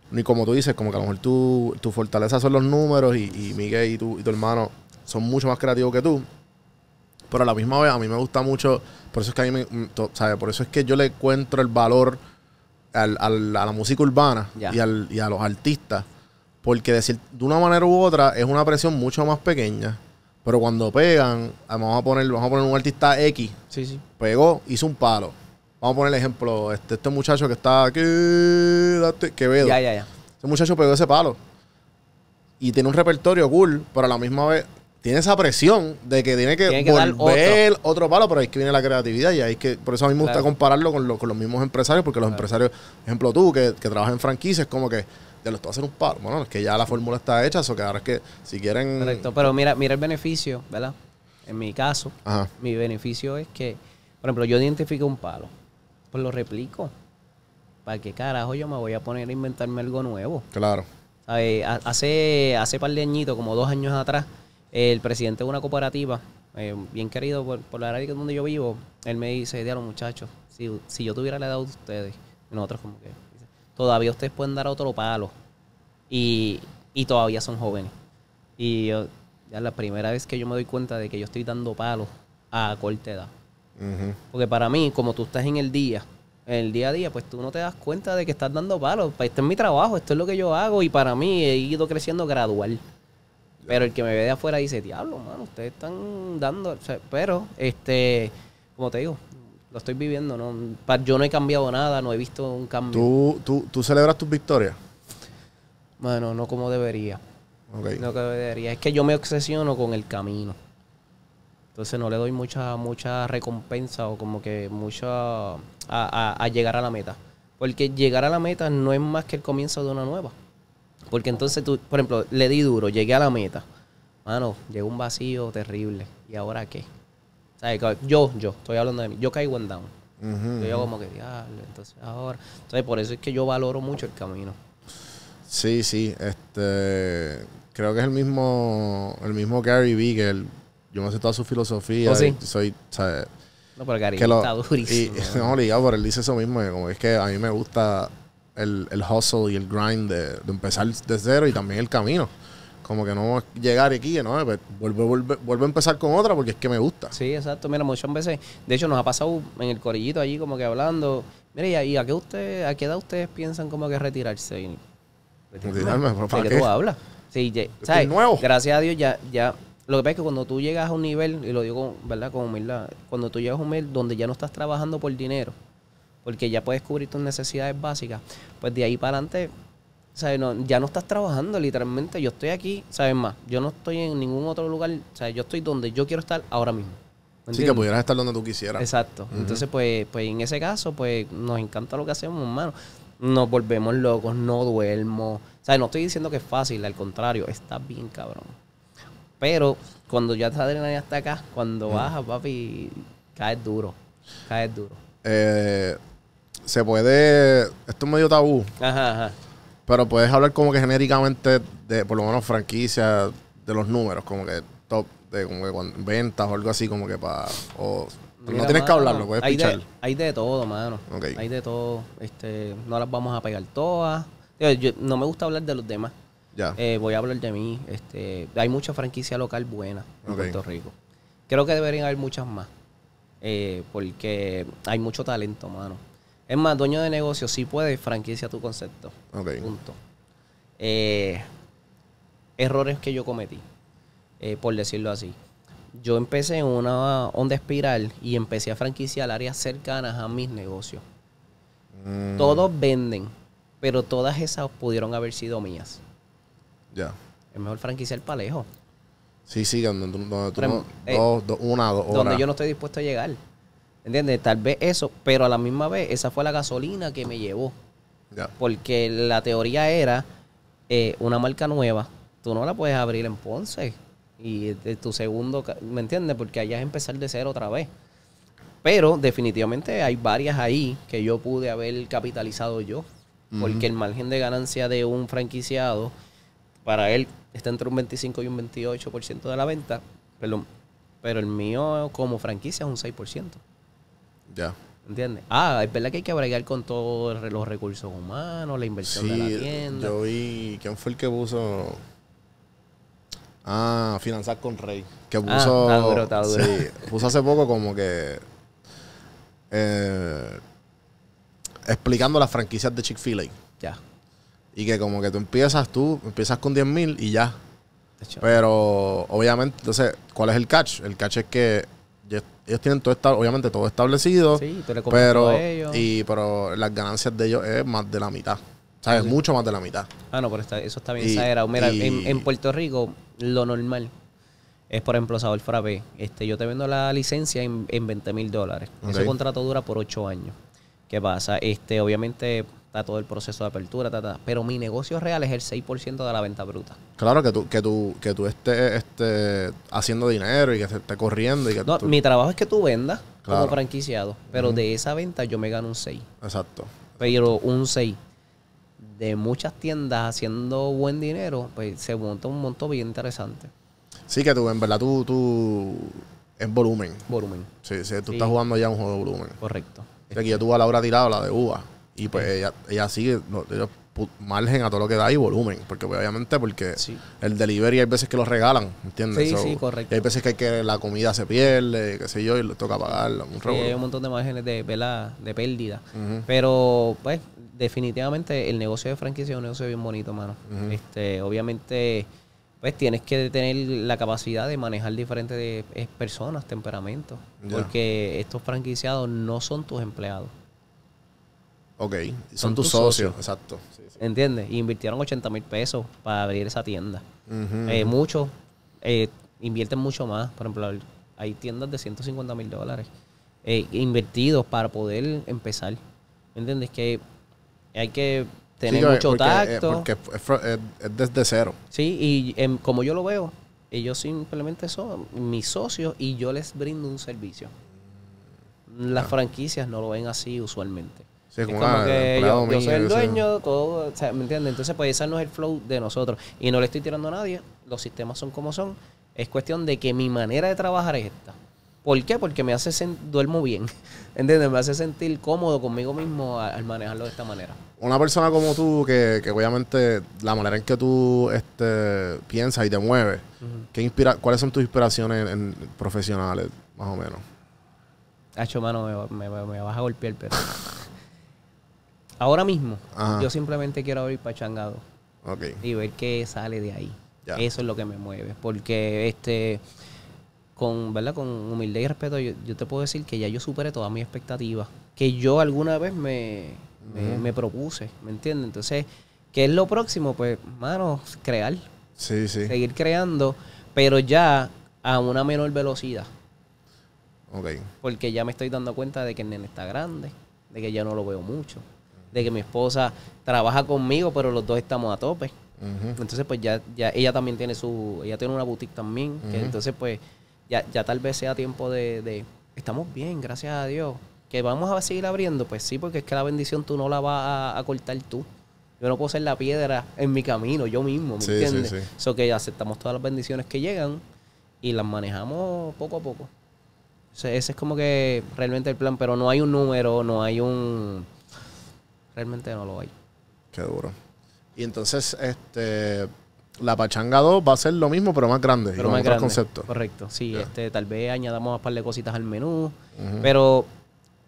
ni como tú dices, como que a lo mejor tu, fortaleza son los números y, Miguel y tu, y tu hermano son mucho más creativos que tú. Pero a la misma vez, a mí me gusta mucho, por eso es que a mí ¿sabes? Por eso es que yo le encuentro el valor al, al, a la música urbana y, y a los artistas. Porque decir de una manera u otra es una presión mucho más pequeña pero cuando pegan, ah, vamos a poner, vamos a poner un artista X. Sí, Pegó, hizo un palo. Vamos a poner el ejemplo, este, este muchacho que está aquí, Quevedo. Ya, ya, ya. Ese muchacho pegó ese palo. Y tiene un repertorio cool, pero a la misma vez tiene esa presión de que tiene que, volver otro. palo, pero ahí que viene la creatividad y ahí que, por eso a mí me gusta compararlo con, los mismos empresarios, porque los empresarios, ejemplo tú, que, que trabajas en franquicias, como que ya lo estoy haciendo un palo, Bueno, es que ya la fórmula está hecha, eso que ahora es que si quieren. Correcto, pero mira, mira el beneficio, ¿verdad? En mi caso, mi beneficio es que, por ejemplo, yo identifico un palo, pues lo replico. ¿Para qué carajo yo me voy a poner a inventarme algo nuevo? Claro. hace, hace par de añitos, como dos años atrás, el presidente de una cooperativa, eh, bien querido por, la área donde yo vivo, él me dice, los muchachos, si, si yo tuviera la edad de ustedes, nosotros como que todavía ustedes pueden dar otro palo. Y, y todavía son jóvenes. Y yo, ya la primera vez que yo me doy cuenta de que yo estoy dando palos a corta edad. Porque para mí, como tú estás en el día, en el día a día, pues tú no te das cuenta de que estás dando palos. Pues, este es mi trabajo, esto es lo que yo hago y para mí he ido creciendo gradual. Pero el que me ve de afuera dice, diablo, ustedes están dando... pero, este, como te digo, estoy viviendo. ¿no? Yo no he cambiado nada, no he visto un cambio. ¿Tú, celebras tus victorias? Bueno, no como debería. No como debería. Es que yo me obsesiono con el camino. Entonces no le doy mucha, mucha recompensa o como que mucha a, llegar a la meta. Porque llegar a la meta no es más que el comienzo de una nueva. Porque entonces tú, por ejemplo, le di duro, llegué a la meta. Mano, llegó un vacío terrible. ¿Y ahora qué? Yo, yo, estoy hablando de mí. Yo caigo en down. yo, como que, diablo, entonces ahora. Entonces, por eso es que yo valoro mucho el camino. Sí, sí. Este, creo que es el mismo, el mismo Gary Vee, que yo me sé toda su filosofía. ¿Oh, sí. Soy, No, pero Gary está durísimo. Y, no, ligado, pero él dice eso mismo. como es que a mí me gusta el, el hustle y el grind de, de empezar de cero y también el camino. Como que no llegar aquí, ¿no? Pues, vuelvo, a empezar con otra porque es que me gusta. Sí, exacto. Mira, muchas veces, de hecho, nos ha pasado en el corillito allí como que hablando. Mira, ¿y a qué, usted, a qué edad ustedes piensan como que retirarse? ¿Retirarme? ¿Para, Que tú hablas? Sí, ya, Nuevo. Gracias a Dios ya, ya... Lo que pasa es que cuando tú llegas a un nivel, y lo digo ¿verdad? con humildad, cuando tú llegas a un nivel donde ya no estás trabajando por dinero, porque ya puedes cubrir tus necesidades básicas, pues de ahí para adelante no, ya no estás trabajando, literalmente. Yo estoy aquí, ¿sabes más? Yo no estoy en ningún otro lugar, Yo estoy donde yo quiero estar ahora mismo. Sí, que pudieras estar donde tú quisieras. Exacto. Entonces, pues, pues en ese caso, pues nos encanta lo que hacemos, hermano. Nos volvemos locos, no duermo. O sea, no estoy diciendo que es fácil, al contrario, está bien cabrón. Pero cuando ya te adrenalina hasta acá, cuando bajas papi, caes duro. Caes duro. Eh, se puede. Esto es medio tabú. Ajá, ajá. Pero puedes hablar como que genéricamente de, por lo menos, franquicia de los números, como que top, de ventas o algo así, como que para. no tienes que hablarlo, puedes hay hay de todo, mano. Hay de todo. Este, no las vamos a pegar todas. no me gusta hablar de los demás. Ya. Eh, voy a hablar de mí. Este, hay mucha franquicia local buena en Puerto Rico. Creo que deberían haber muchas más. Eh, porque hay mucho talento, mano. Es más, dueño de negocio, sí puede, franquicia tu concepto. Ok. Punto. Eh, errores que yo cometí, eh, por decirlo así. Yo empecé en una onda espiral y empecé a franquiciar áreas cercanas a mis negocios. Mm. Todos venden, pero todas esas pudieron haber sido mías. Ya. Es mejor franquiciar palejo. Sí, sí, donde, tú no, eh, dos, Donde yo no estoy dispuesto a llegar. ¿Entiendes? Tal vez eso, pero a la misma vez, esa fue la gasolina que me llevó. Porque la teoría era eh, una marca nueva, tú no la puedes abrir en Ponce. Y este, tu segundo, ¿me entiendes? Porque allá es empezar de cero otra vez. Pero definitivamente hay varias ahí que yo pude haber capitalizado yo. Porque el margen de ganancia de un franquiciado, para él, está entre un 25 y un 28% de la venta. pero el mío como franquicia es un 6%. Ya. ¿Entiendes? Ah, es verdad que hay que bregar con todos los recursos humanos, la inversión sí, de la tienda. Yo vi, ¿quién fue el que puso? Ah, Finanzar con Rey. Que ah, puso. Sí, puso hace poco como que. Eh, explicando las franquicias de Chick-fil-A. Ya. Y que como que tú empiezas tú, empiezas con 10 mil y ya. Pero obviamente, entonces, ¿cuál es el catch? El catch es que ellos tienen todo obviamente todo establecido. Sí, pero, ellos. Y, pero las ganancias de ellos es más de la mitad. sabes mucho más de la mitad. Ah, no, pero eso está bien exagerado. Mira, en, Puerto Rico, lo normal es, por ejemplo, Sabor Frappé. Este, yo te vendo la licencia en, 20 mil dólares. Ese contrato dura por 8 años. ¿Qué pasa? Este, obviamente, todo el proceso de apertura, pero mi negocio real es el 6% de la venta bruta. Claro, que tú, que tú, que tú estés este, haciendo dinero y que se esté corriendo. Y que no, mi trabajo es que tú vendas como franquiciado, pero de esa venta yo me gano un 6. Exacto. Pero un 6 de muchas tiendas haciendo buen dinero, pues se monta un monto bien interesante. Sí, que tú, en verdad, tú, tú es volumen. Volumen. Sí, sí tú estás jugando ya un juego de volumen. Correcto. y yo tuve a hora tirado la de uva. Y pues ella, ella sigue, margen a todo lo que da y volumen. Porque obviamente, porque el delivery hay veces que lo regalan, ¿entiendes? Sí, sí, correcto. hay veces que, la comida se pierde, qué sé yo, y le toca pagar Un sí, hay un montón de márgenes de, de pérdida. Pero, pues, definitivamente el negocio de franquicia es un negocio bien bonito, mano. este Obviamente, pues, tienes que tener la capacidad de manejar diferentes eh, personas, temperamentos. Porque estos franquiciados no son tus empleados. Ok. Son, tus, socios. Exacto. ¿Entiendes? invirtieron 80 mil pesos para abrir esa tienda. Eh, muchos eh, invierten mucho más. Por ejemplo, hay tiendas de 150 mil dólares eh, invertidos para poder empezar. ¿Entiendes? Que hay que tener mucho tacto. porque es, desde cero. Sí, y em, como yo lo veo, ellos simplemente son mis socios y yo les brindo un servicio. Las ah. franquicias no lo ven así usualmente es como, ah, que yo, soy el dueño, todo, ¿me entiendes? Entonces, pues ese no es el flow de nosotros. Y no le estoy tirando a nadie, los sistemas son como son. Es cuestión de que mi manera de trabajar es esta. ¿Por qué? Porque me hace duermo bien. ¿Entiendes? Me hace sentir cómodo conmigo mismo al manejarlo de esta manera. Una persona como tú, que, obviamente la manera en que tú este, piensas y te mueves, inspira ¿cuáles son tus inspiraciones profesionales, más o menos? Hacho, mano, me, vas a golpear, pero. Ahora mismo, yo simplemente quiero ir para Changado Y ver qué sale de ahí. Eso es lo que me mueve. Porque este con, ¿verdad? con humildad y respeto, yo, te puedo decir que ya yo superé todas mis expectativas. Que yo alguna vez me, propuse, ¿me entiendes? Entonces, ¿qué es lo próximo? Pues, mano, crear. Sí, sí. Seguir creando, pero ya a una menor velocidad. Porque ya me estoy dando cuenta de que el nene está grande, de que ya no lo veo mucho de que mi esposa trabaja conmigo, pero los dos estamos a tope. Entonces, pues ya, ya ella también tiene su, ella tiene una boutique también, entonces pues ya, ya tal vez sea tiempo de, estamos bien, gracias a Dios. Que vamos a seguir abriendo, pues sí, porque es que la bendición tú no la vas a, cortar tú. Yo no puedo ser la piedra en mi camino, yo mismo, ¿me entiendes? Sí, sí. aceptamos todas las bendiciones que llegan y las manejamos poco a poco. ese es como que realmente el plan, pero no hay un número, no hay un realmente no lo hay. Qué duro. Y entonces, este, la Pachanga 2 va a ser lo mismo, pero más grande. Pero más grande. Concepto. Correcto. Sí, este, tal vez añadamos un par de cositas al menú. Pero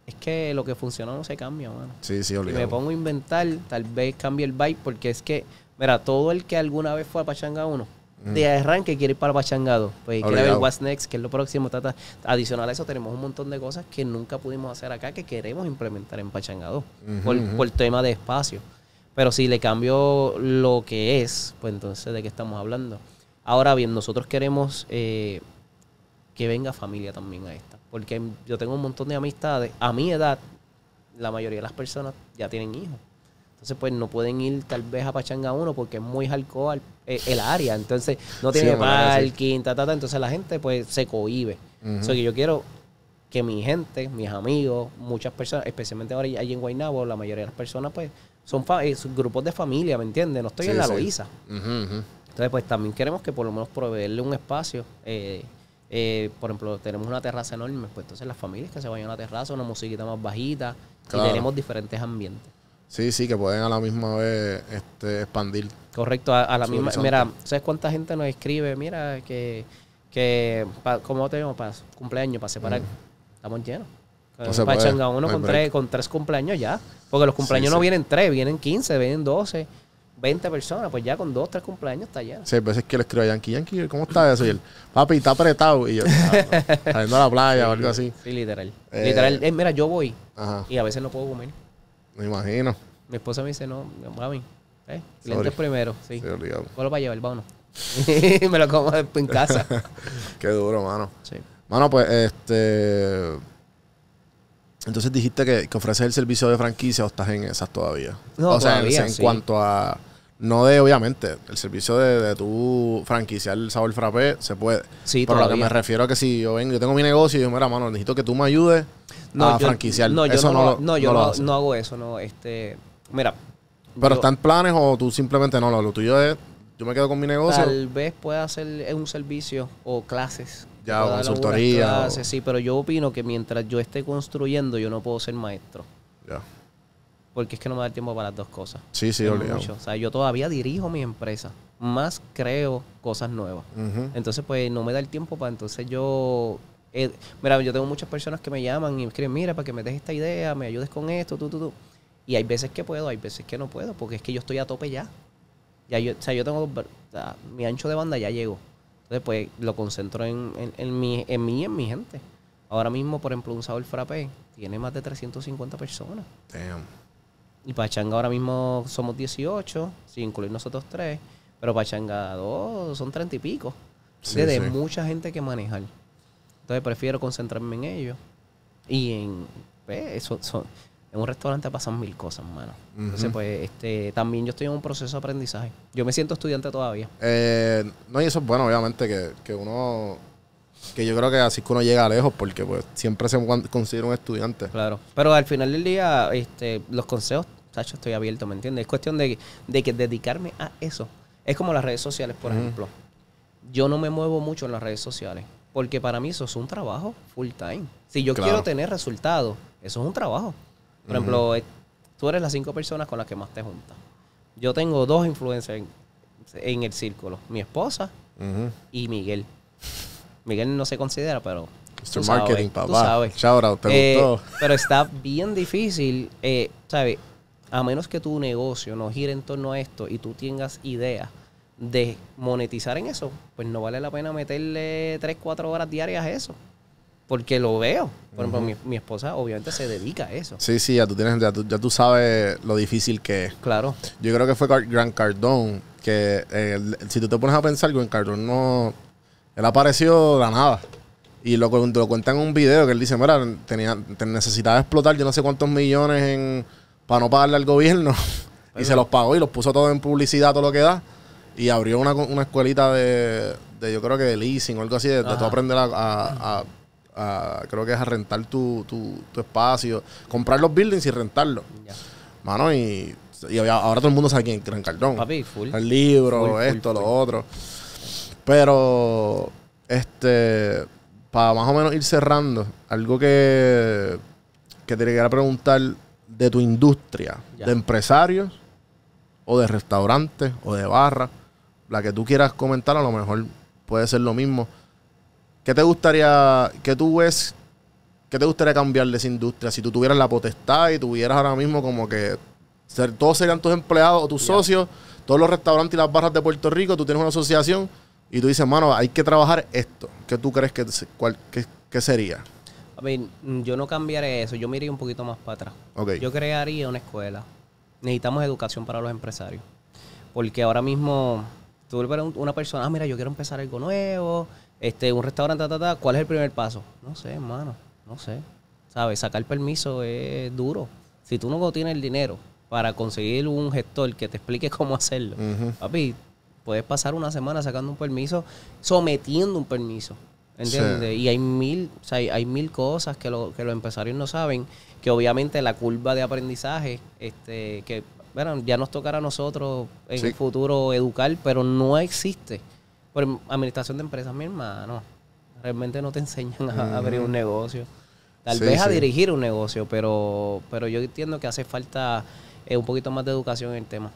es que lo que funcionó no se cambia, mano. Sí, sí, olvídate. Si me pongo a inventar, tal vez cambie el byte, porque es que, mira, todo el que alguna vez fue a Pachanga 1 Mm. de arranque quiere ir para Pachangado Pues quiere ver What's Next, que es lo próximo. Adicional a eso, tenemos un montón de cosas que nunca pudimos hacer acá que queremos implementar en Pachangado por, el tema de espacio. Pero si le cambio lo que es, pues entonces, ¿de qué estamos hablando? Ahora bien, nosotros queremos eh, que venga familia también a esta. Porque yo tengo un montón de amistades. A mi edad, la mayoría de las personas ya tienen hijos. Entonces, pues no pueden ir tal vez a Pachanga 1 porque es muy hardcore eh, el, área. Entonces, no tiene parking, ta, ta, ta. Entonces, la gente pues se cohibe. Uh que yo quiero que mi gente, mis amigos, muchas personas, especialmente ahora allí en Guainabo la mayoría de las personas pues eh, son, grupos de familia, ¿me entiendes? No estoy en la Loiza. Entonces, pues también queremos que por lo menos proveerle un espacio. Eh, por ejemplo, tenemos una terraza enorme, pues entonces las familias que se vayan a la terraza, una musiquita más bajita, y tenemos diferentes ambientes. Sí, sí, que pueden a la misma vez este, expandir. Correcto, a, la misma. Mira, ¿sabes cuánta gente nos escribe? Mira, que. que ¿Cómo te digo? Para cumpleaños, para separar. Estamos llenos. Eh, para uno con tres, con tres cumpleaños ya. Porque los cumpleaños no vienen tres, vienen quince vienen doce, veinte personas. Pues ya con dos, tres cumpleaños está lleno. Sí, a veces que le escribo a Yankee, Yankee, ¿cómo está Y él, papi, está apretado. Y yo, ah, saliendo a la playa o algo así. Sí, literal. Eh, literal, eh, mira, yo voy y a veces no puedo comer. Me imagino. Mi esposa me dice, no, mami, ¿eh? clientes primero, sí. sí obligado. va a llevar, vámonos. me lo como después en casa. Qué duro, mano. Sí. Mano, pues, este... Entonces dijiste que, que ofreces el servicio de franquicia o estás en esas todavía. No, o sea, todavía, en, en cuanto a no de, obviamente, el servicio de, tu franquiciar el sabor frappé se puede. Sí, Pero lo que me refiero a que si yo vengo, yo tengo mi negocio y yo, mira, mano, necesito que tú me ayudes a franquiciar. No, yo no, no, yo no, hago eso, no. Este, mira. Pero están planes o tú simplemente no, lo, lo tuyo es, yo me quedo con mi negocio. Tal vez pueda hacer eh, un servicio o clases. Ya, o consultoría. Sí, pero yo opino que mientras yo esté construyendo, yo no puedo ser maestro. Ya porque es que no me da el tiempo para las dos cosas. Sí, sí, obligado. O sea, yo todavía dirijo mi empresa, más creo cosas nuevas. Entonces, pues no me da el tiempo para entonces yo... Eh, mira, yo tengo muchas personas que me llaman y me escriben, mira, para que me des esta idea, me ayudes con esto, tú, tú, tú. Y hay veces que puedo, hay veces que no puedo, porque es que yo estoy a tope ya. ya yo, o sea, yo tengo... mi ancho de banda ya llegó. Entonces, pues lo concentro en, en, en, mi, en mí y en mi gente. Ahora mismo, por ejemplo, un sabor frappé tiene más de 350 personas. Damn. Y Pachanga ahora mismo somos 18, sin incluir nosotros tres. Pero Pachanga dos, son 30 y pico. Sí, de mucha gente que manejar. Entonces prefiero concentrarme en ellos. Y en. Pues, eso, son, en un restaurante pasan mil cosas, hermano. Entonces, pues, este, también yo estoy en un proceso de aprendizaje. Yo me siento estudiante todavía. Eh, no, y eso es bueno, obviamente, que, uno que yo creo que así que uno llega lejos porque pues siempre se considera un estudiante. Claro, pero al final del día este, los consejos estoy abierto, ¿me entiendes? Es cuestión de, que dedicarme a eso. Es como las redes sociales, por ejemplo. Yo no me muevo mucho en las redes sociales. Porque para mí eso es un trabajo full time. Si yo quiero tener resultados, eso es un trabajo. Por ejemplo, eh, tú eres las cinco personas con las que más te juntas. Yo tengo dos influencers en, el círculo. Mi esposa y Miguel. Miguel no se considera, pero... Mr. Marketing, sabes, te eh, gustó. Pero está bien difícil, eh, ¿sabes? a menos que tu negocio no gire en torno a esto y tú tengas idea de monetizar en eso, pues no vale la pena meterle 3, 4 horas diarias a eso. Porque lo veo. Por ejemplo, mi, esposa obviamente se dedica a eso. Sí, sí, ya tú, tienes, ya tú, sabes lo difícil que es. Claro. Yo creo que fue Grant Cardone que eh, si tú te pones a pensar, Grant Cardone no... Él apareció de la nada. Y lo, lo cuentan en un video que él dice, mira, tenía, necesitaba explotar yo no sé cuántos millones en para no pagarle al gobierno. y se los pagó y los puso todo en publicidad, todo lo que da. Y abrió una, escuelita de, de, yo creo que de leasing o algo así, de, tú aprender a, creo que es a rentar tu, tu, espacio, comprar los buildings y rentarlos. Mano, y, y, ahora todo el mundo sabe quién es Gran Cardón. El libro, esto, lo otro. Pero, este, para más o menos ir cerrando, algo que, que te quería preguntar de tu industria, de empresarios o de restaurantes o de barra, la que tú quieras comentar, a lo mejor puede ser lo mismo. ¿Qué te gustaría, que tú ves, qué te gustaría cambiar de esa industria? Si tú tuvieras la potestad y tuvieras ahora mismo como que ser, todos serían tus empleados o tus socios, todos los restaurantes y las barras de Puerto Rico, tú tienes una asociación y tú dices, mano, hay que trabajar esto. ¿Qué tú crees que, cuál, que, que sería? A ver, mm, yo no cambiaré eso, yo me un poquito más para atrás. Yo crearía una escuela. Necesitamos educación para los empresarios. Porque ahora mismo, tú a una persona, ah, mira, yo quiero empezar algo nuevo, este, un restaurante, ta, ¿cuál es el primer paso? No sé, hermano, no sé. ¿Sabes? Sacar permiso es duro. Si tú no tienes el dinero para conseguir un gestor que te explique cómo hacerlo, papi, puedes pasar una semana sacando un permiso, sometiendo un permiso. ¿Entiendes? Y hay mil, o sea, hay mil cosas que, lo, que los empresarios no saben, que obviamente la curva de aprendizaje, este, que bueno, ya nos tocará a nosotros en el futuro educar, pero no existe. Por em, administración de empresas, mi hermano, realmente no te enseñan a, abrir un negocio. Tal vez a dirigir un negocio, pero, pero yo entiendo que hace falta eh, un poquito más de educación en el tema.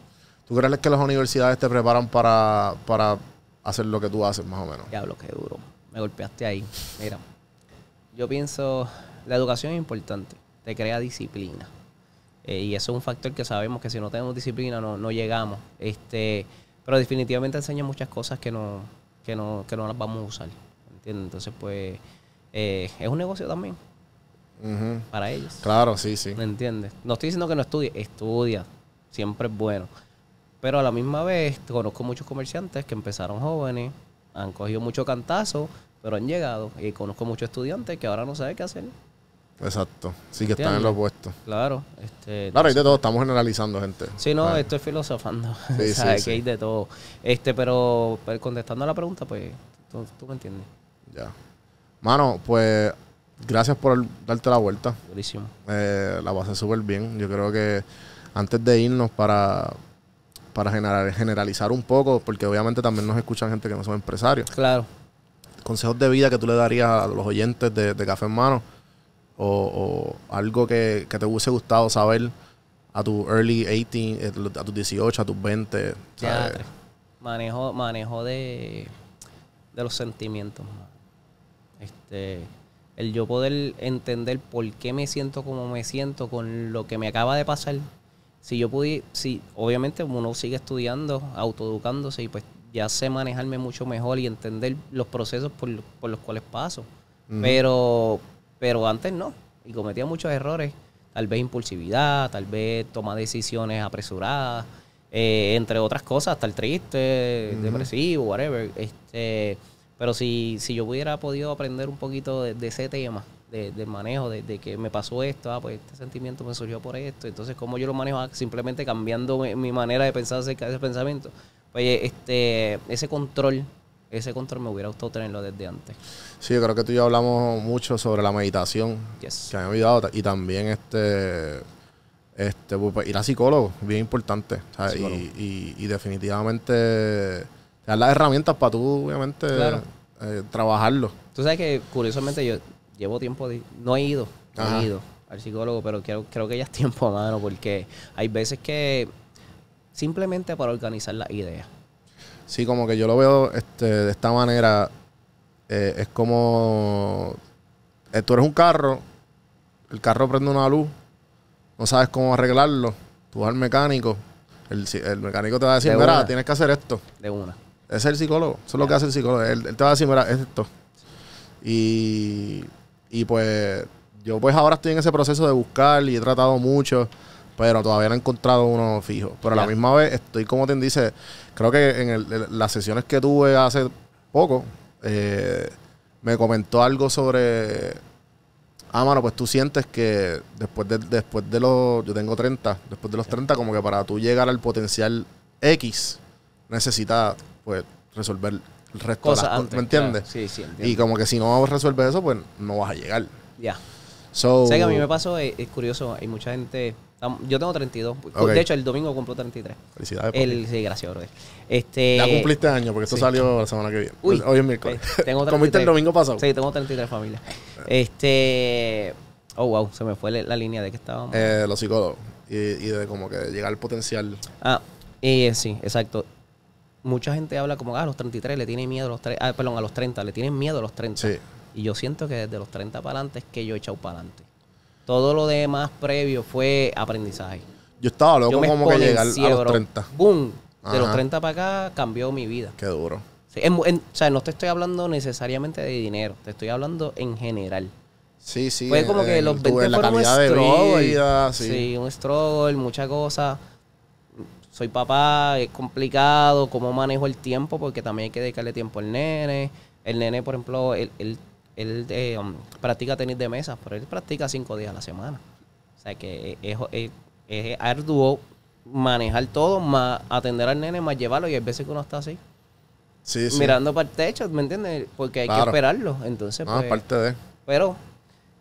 ¿Tú crees que las universidades te preparan para, para hacer lo que tú haces, más o menos? ya Diablo, que duro me golpeaste ahí. Mira, yo pienso, la educación es importante, te crea disciplina. Eh, y eso es un factor que sabemos que si no tenemos disciplina no, llegamos. Este, pero definitivamente enseña muchas cosas que no, que no, que no las vamos a usar. ¿Entiendes? Entonces, pues, eh, es un negocio también. Para ellos. Claro, sí, sí. ¿Me entiendes? No estoy diciendo que no estudie, estudia. Siempre es bueno. Pero a la misma vez, conozco muchos comerciantes que empezaron jóvenes, han cogido mucho cantazo, pero han llegado. Y conozco muchos estudiantes que ahora no saben qué hacer. Exacto. Sí, que están en los puestos. Claro. Este, claro, hay de todo. Estamos generalizando, gente. Sí, no, estoy filosofando. Sí, o sea, que hay de todo. Este, pero, pues, contestando a la pregunta, pues, tú, me entiendes. Ya. Mano, pues, gracias por darte la vuelta. Buenísimo. Eh, la pasé súper bien. Yo creo que antes de irnos para para generalizar un poco, porque obviamente también nos escuchan gente que no son empresarios. Claro. Consejos de vida que tú le darías a los oyentes de, Café en Mano o, algo que, te hubiese gustado saber a tu early 18, eh, a tus 18, a tus 20. Manejo, manejo de, de los sentimientos. Este, el yo poder entender por qué me siento como me siento con lo que me acaba de pasar si yo pude, si obviamente uno sigue estudiando, autoeducándose y pues ya sé manejarme mucho mejor y entender los procesos por, los cuales paso. Pero pero antes no y cometía muchos errores, tal vez impulsividad, tal vez toma decisiones apresuradas, eh, entre otras cosas, estar triste, depresivo, whatever. Este, pero si, si yo hubiera podido aprender un poquito de ese tema, de, del manejo, de, que me pasó esto, ah, pues este sentimiento me surgió por esto, entonces cómo yo lo manejo, ah, simplemente cambiando mi, manera de pensar acerca de ese pensamiento. Pues este, ese control, ese control me hubiera gustado tenerlo desde antes. Sí, yo creo que tú y yo hablamos mucho sobre la meditación, que me ha ayudado, y también este... Este, pues, ir a psicólogo, bien importante. Y, y, definitivamente dar las herramientas para tú, obviamente, eh, trabajarlo. Tú sabes que, curiosamente, yo llevo tiempo, de, no he ido, no he ido al psicólogo, pero creo, que ya es tiempo a mano, porque hay veces que simplemente para organizar la idea. Sí, como que yo lo veo este, de esta manera, eh, es como, eh, tú eres un carro, el carro prende una luz, no sabes cómo arreglarlo, tú vas al mecánico, el, mecánico te va a decir, mira, tienes que hacer esto. De una. Es el psicólogo, eso es lo que hace el psicólogo, él, te va a decir, mira, es esto. Y y pues yo pues ahora estoy en ese proceso de buscar y he tratado mucho, pero todavía no he encontrado uno fijo. Pero a la misma vez estoy, como te dice, creo que en, las sesiones que tuve hace poco, eh, me comentó algo sobre... Ah, mano, pues tú sientes que después de, después de los... Yo tengo 30, después de los 30, como que para tú llegar al potencial X, necesitas, pues, resolver ¿Me entiendes? Sí, sí, Y como que si no resuelves eso, pues no vas a llegar. Ya. que a mí me pasó, eh, es, curioso, hay mucha gente. Yo tengo 32. De hecho, el domingo cumplo 33. Felicidades. El, sí, gracias, brother. Este, ya cumpliste año, porque esto salió la semana que viene. Hoy es miércoles. Pues, tengo ¿Comiste el domingo pasado? Sí, tengo 33 familias. Eh. Este. Oh, wow, se me fue la, línea de que estábamos. Eh, los psicólogos. Y, y, de como que llegar al potencial. Ah, eh, sí, exacto mucha gente habla como, ah, a los 33 le tienen miedo a los 30, ah, perdón, a los 30, le tienen miedo a los 30. Sí. Y yo siento que desde los 30 para adelante es que yo he echado para adelante. Todo lo demás previo fue aprendizaje. Yo estaba loco como que llegar a los 30. ¡Boom! De los 30 para acá cambió mi vida. Qué duro. o sea, no te estoy hablando necesariamente de dinero, te estoy hablando en general. Sí, sí. Fue como eh, que los 20 la un de vida, sí. un struggle, mucha cosa soy papá, es complicado, cómo manejo el tiempo, porque también hay que dedicarle tiempo al nene. El nene, por ejemplo, él, él, él eh, um, practica tenis de mesa, pero él practica cinco días a la semana. O sea que e, es, es, arduo manejar todo, más atender al nene, más llevarlo, y hay veces que uno está así. Sí, sí. Mirando para el techo, ¿me entiendes? Porque hay que esperarlo. Entonces, pues. de. Pero,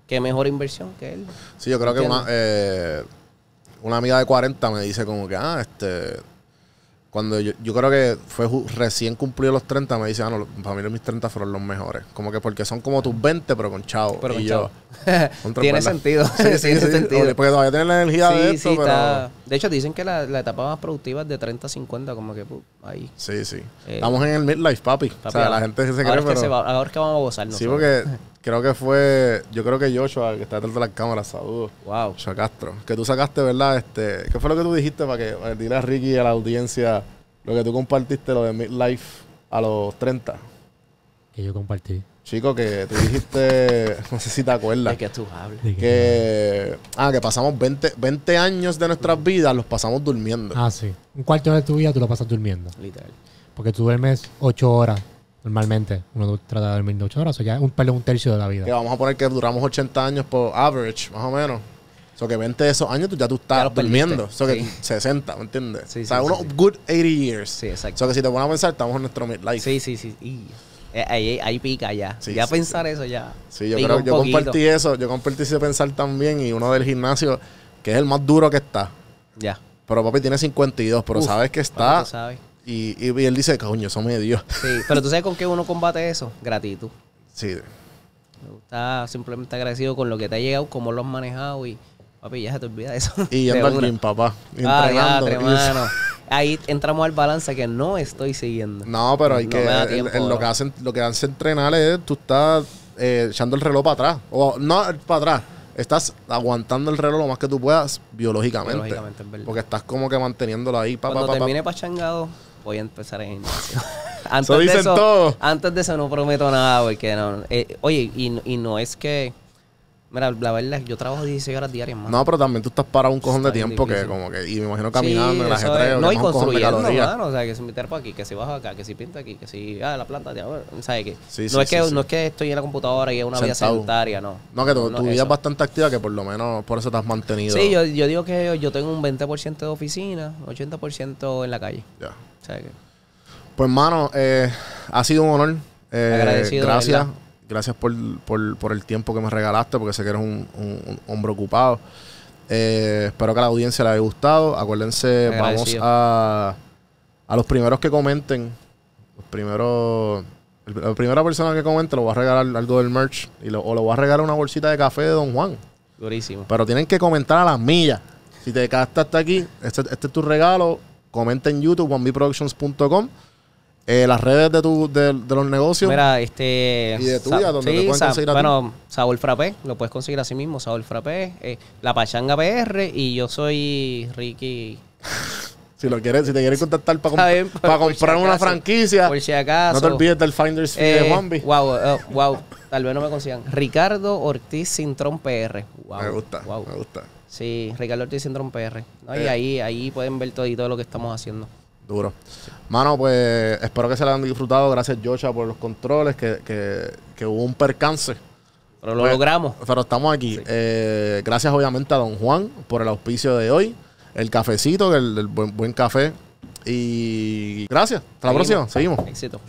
qué mejor inversión que él. Sí, yo creo que más. Eh una amiga de 40 me dice como que, ah, este, cuando yo, creo que fue recién cumplido los 30, me dice, ah, no, para mí mis 30 fueron los mejores. Como que porque son como tus 20, pero con chavo. Pero y yo, Tiene sentido. Sí, sí, Tiene sentido. porque todavía tiene la energía de esto, De hecho, dicen que la, etapa más productiva es de 30 a 50, como que ahí. Sí, sí. Eh, Estamos en el midlife, papi. o sea, la gente se cree, es que vamos a gozar Sí, porque creo que fue... Yo creo que Joshua, que está detrás de la cámara saludos. Wow. Joshua Castro. Que tú sacaste, ¿verdad? Este, ¿Qué fue lo que tú dijiste para que... Para eh, dile a Ricky y a la audiencia lo que tú compartiste, lo de midlife a los 30? Que yo compartí. Chico, que tú dijiste, no sé si te acuerdas. ¿De que tú hablas? Que, ah, que pasamos 20, 20 años de nuestras mm. vidas, los pasamos durmiendo. Ah, sí. Un cuarto de tu vida tú lo pasas durmiendo. Literal. Porque tú duermes 8 horas normalmente. Uno trata de dormir 8 horas, o ya un, un tercio de la vida. Que vamos a poner que duramos 80 años por average, más o menos. O sea, que 20 de esos años tú ya tú estás durmiendo. O sea, que 60, ¿me entiendes? Sí, sí, o sea, unos good 80 years. Sí, exacto. O sea, que si te pones a pensar, estamos en nuestro midlife. Sí, sí, sí. Y... Eh, ahí, pica ya. ya pensar eso ya. Sí, yo creo yo compartí eso. Yo compartí ese pensar también. Y uno del gimnasio, que es el más duro que está. Ya. Pero papi tiene 52, pero sabes que está. Y, y, él dice, coño, eso me Sí, pero tú sabes con qué uno combate eso. Gratitud. Sí. Está simplemente agradecido con lo que te ha llegado, cómo lo has manejado y. Papi, ya se te olvida eso. Y yendo al gym, papá. Ah, ya, ahí entramos al balance que no estoy siguiendo. No, pero hay que. Tiempo, lo que hacen, lo que entrenar es tú estás eh, echando el reloj para atrás. O no para atrás. Estás aguantando el reloj lo más que tú puedas biológicamente. Biológicamente, es verdad. Porque estás como que manteniéndolo ahí. para Cuando termine pa, termine pachangado, voy a empezar en inicio. antes dicen de eso, Antes de eso no prometo nada, porque no. Eh, oye, y, y no es que Mira, la verdad yo trabajo 16 horas diarias más. No, pero también tú estás parado un cojón de tiempo que como que... Y me imagino caminando en las ajetreo. No, y construyendo, mano. O sea, que si me para aquí, que si bajo acá, que si pinta aquí, que si... Ah, la planta de ahora. ¿Sabes no, es que estoy en la computadora y es una vida sedentaria, no. No, que tu, vida es bastante activa que por lo menos por eso te has mantenido. Sí, yo, digo que yo tengo un 20% de oficina, 80% en la calle. Ya. O sea, que... Pues, mano, eh, ha sido un honor. Eh, Agradecido. Gracias gracias por, el tiempo que me regalaste, porque sé que eres un, hombre ocupado. Eh, espero que a la audiencia le haya gustado. Acuérdense, vamos a, a los primeros que comenten. Los primeros. La primera persona que comente lo va a regalar algo del merch y o lo va a regalar una bolsita de café de Don Juan. Durísimo. Pero tienen que comentar a las millas. Si te quedaste hasta aquí, este, este, es tu regalo. Comenta en YouTube, onebeproductions.com. Eh, las redes de, tu, de, de, los negocios. Mira, este. Y de tuya, donde te conseguir Bueno, Saúl Frappé, lo puedes conseguir así mismo, Saúl Frappé, eh, La Pachanga PR, y yo soy Ricky. si lo si te quieres contactar para, para comprar una franquicia. No te olvides del Finders eh, Wow, wow. Eh, tal vez no me consigan. Ricardo Ortiz Sintrón PR. me gusta. Me gusta. Sí, Ricardo Ortiz Sintrón PR. Eh. ahí, ahí pueden ver todo y todo lo que estamos haciendo. Duro. Mano, pues espero que se la hayan disfrutado. Gracias, Yocha por los controles, que, hubo un percance. Pero lo pues, logramos. Pero estamos aquí. Eh, gracias, obviamente, a Don Juan por el auspicio de hoy. El cafecito, el, buen, café. Y gracias. Hasta la próxima. Seguimos. Éxito.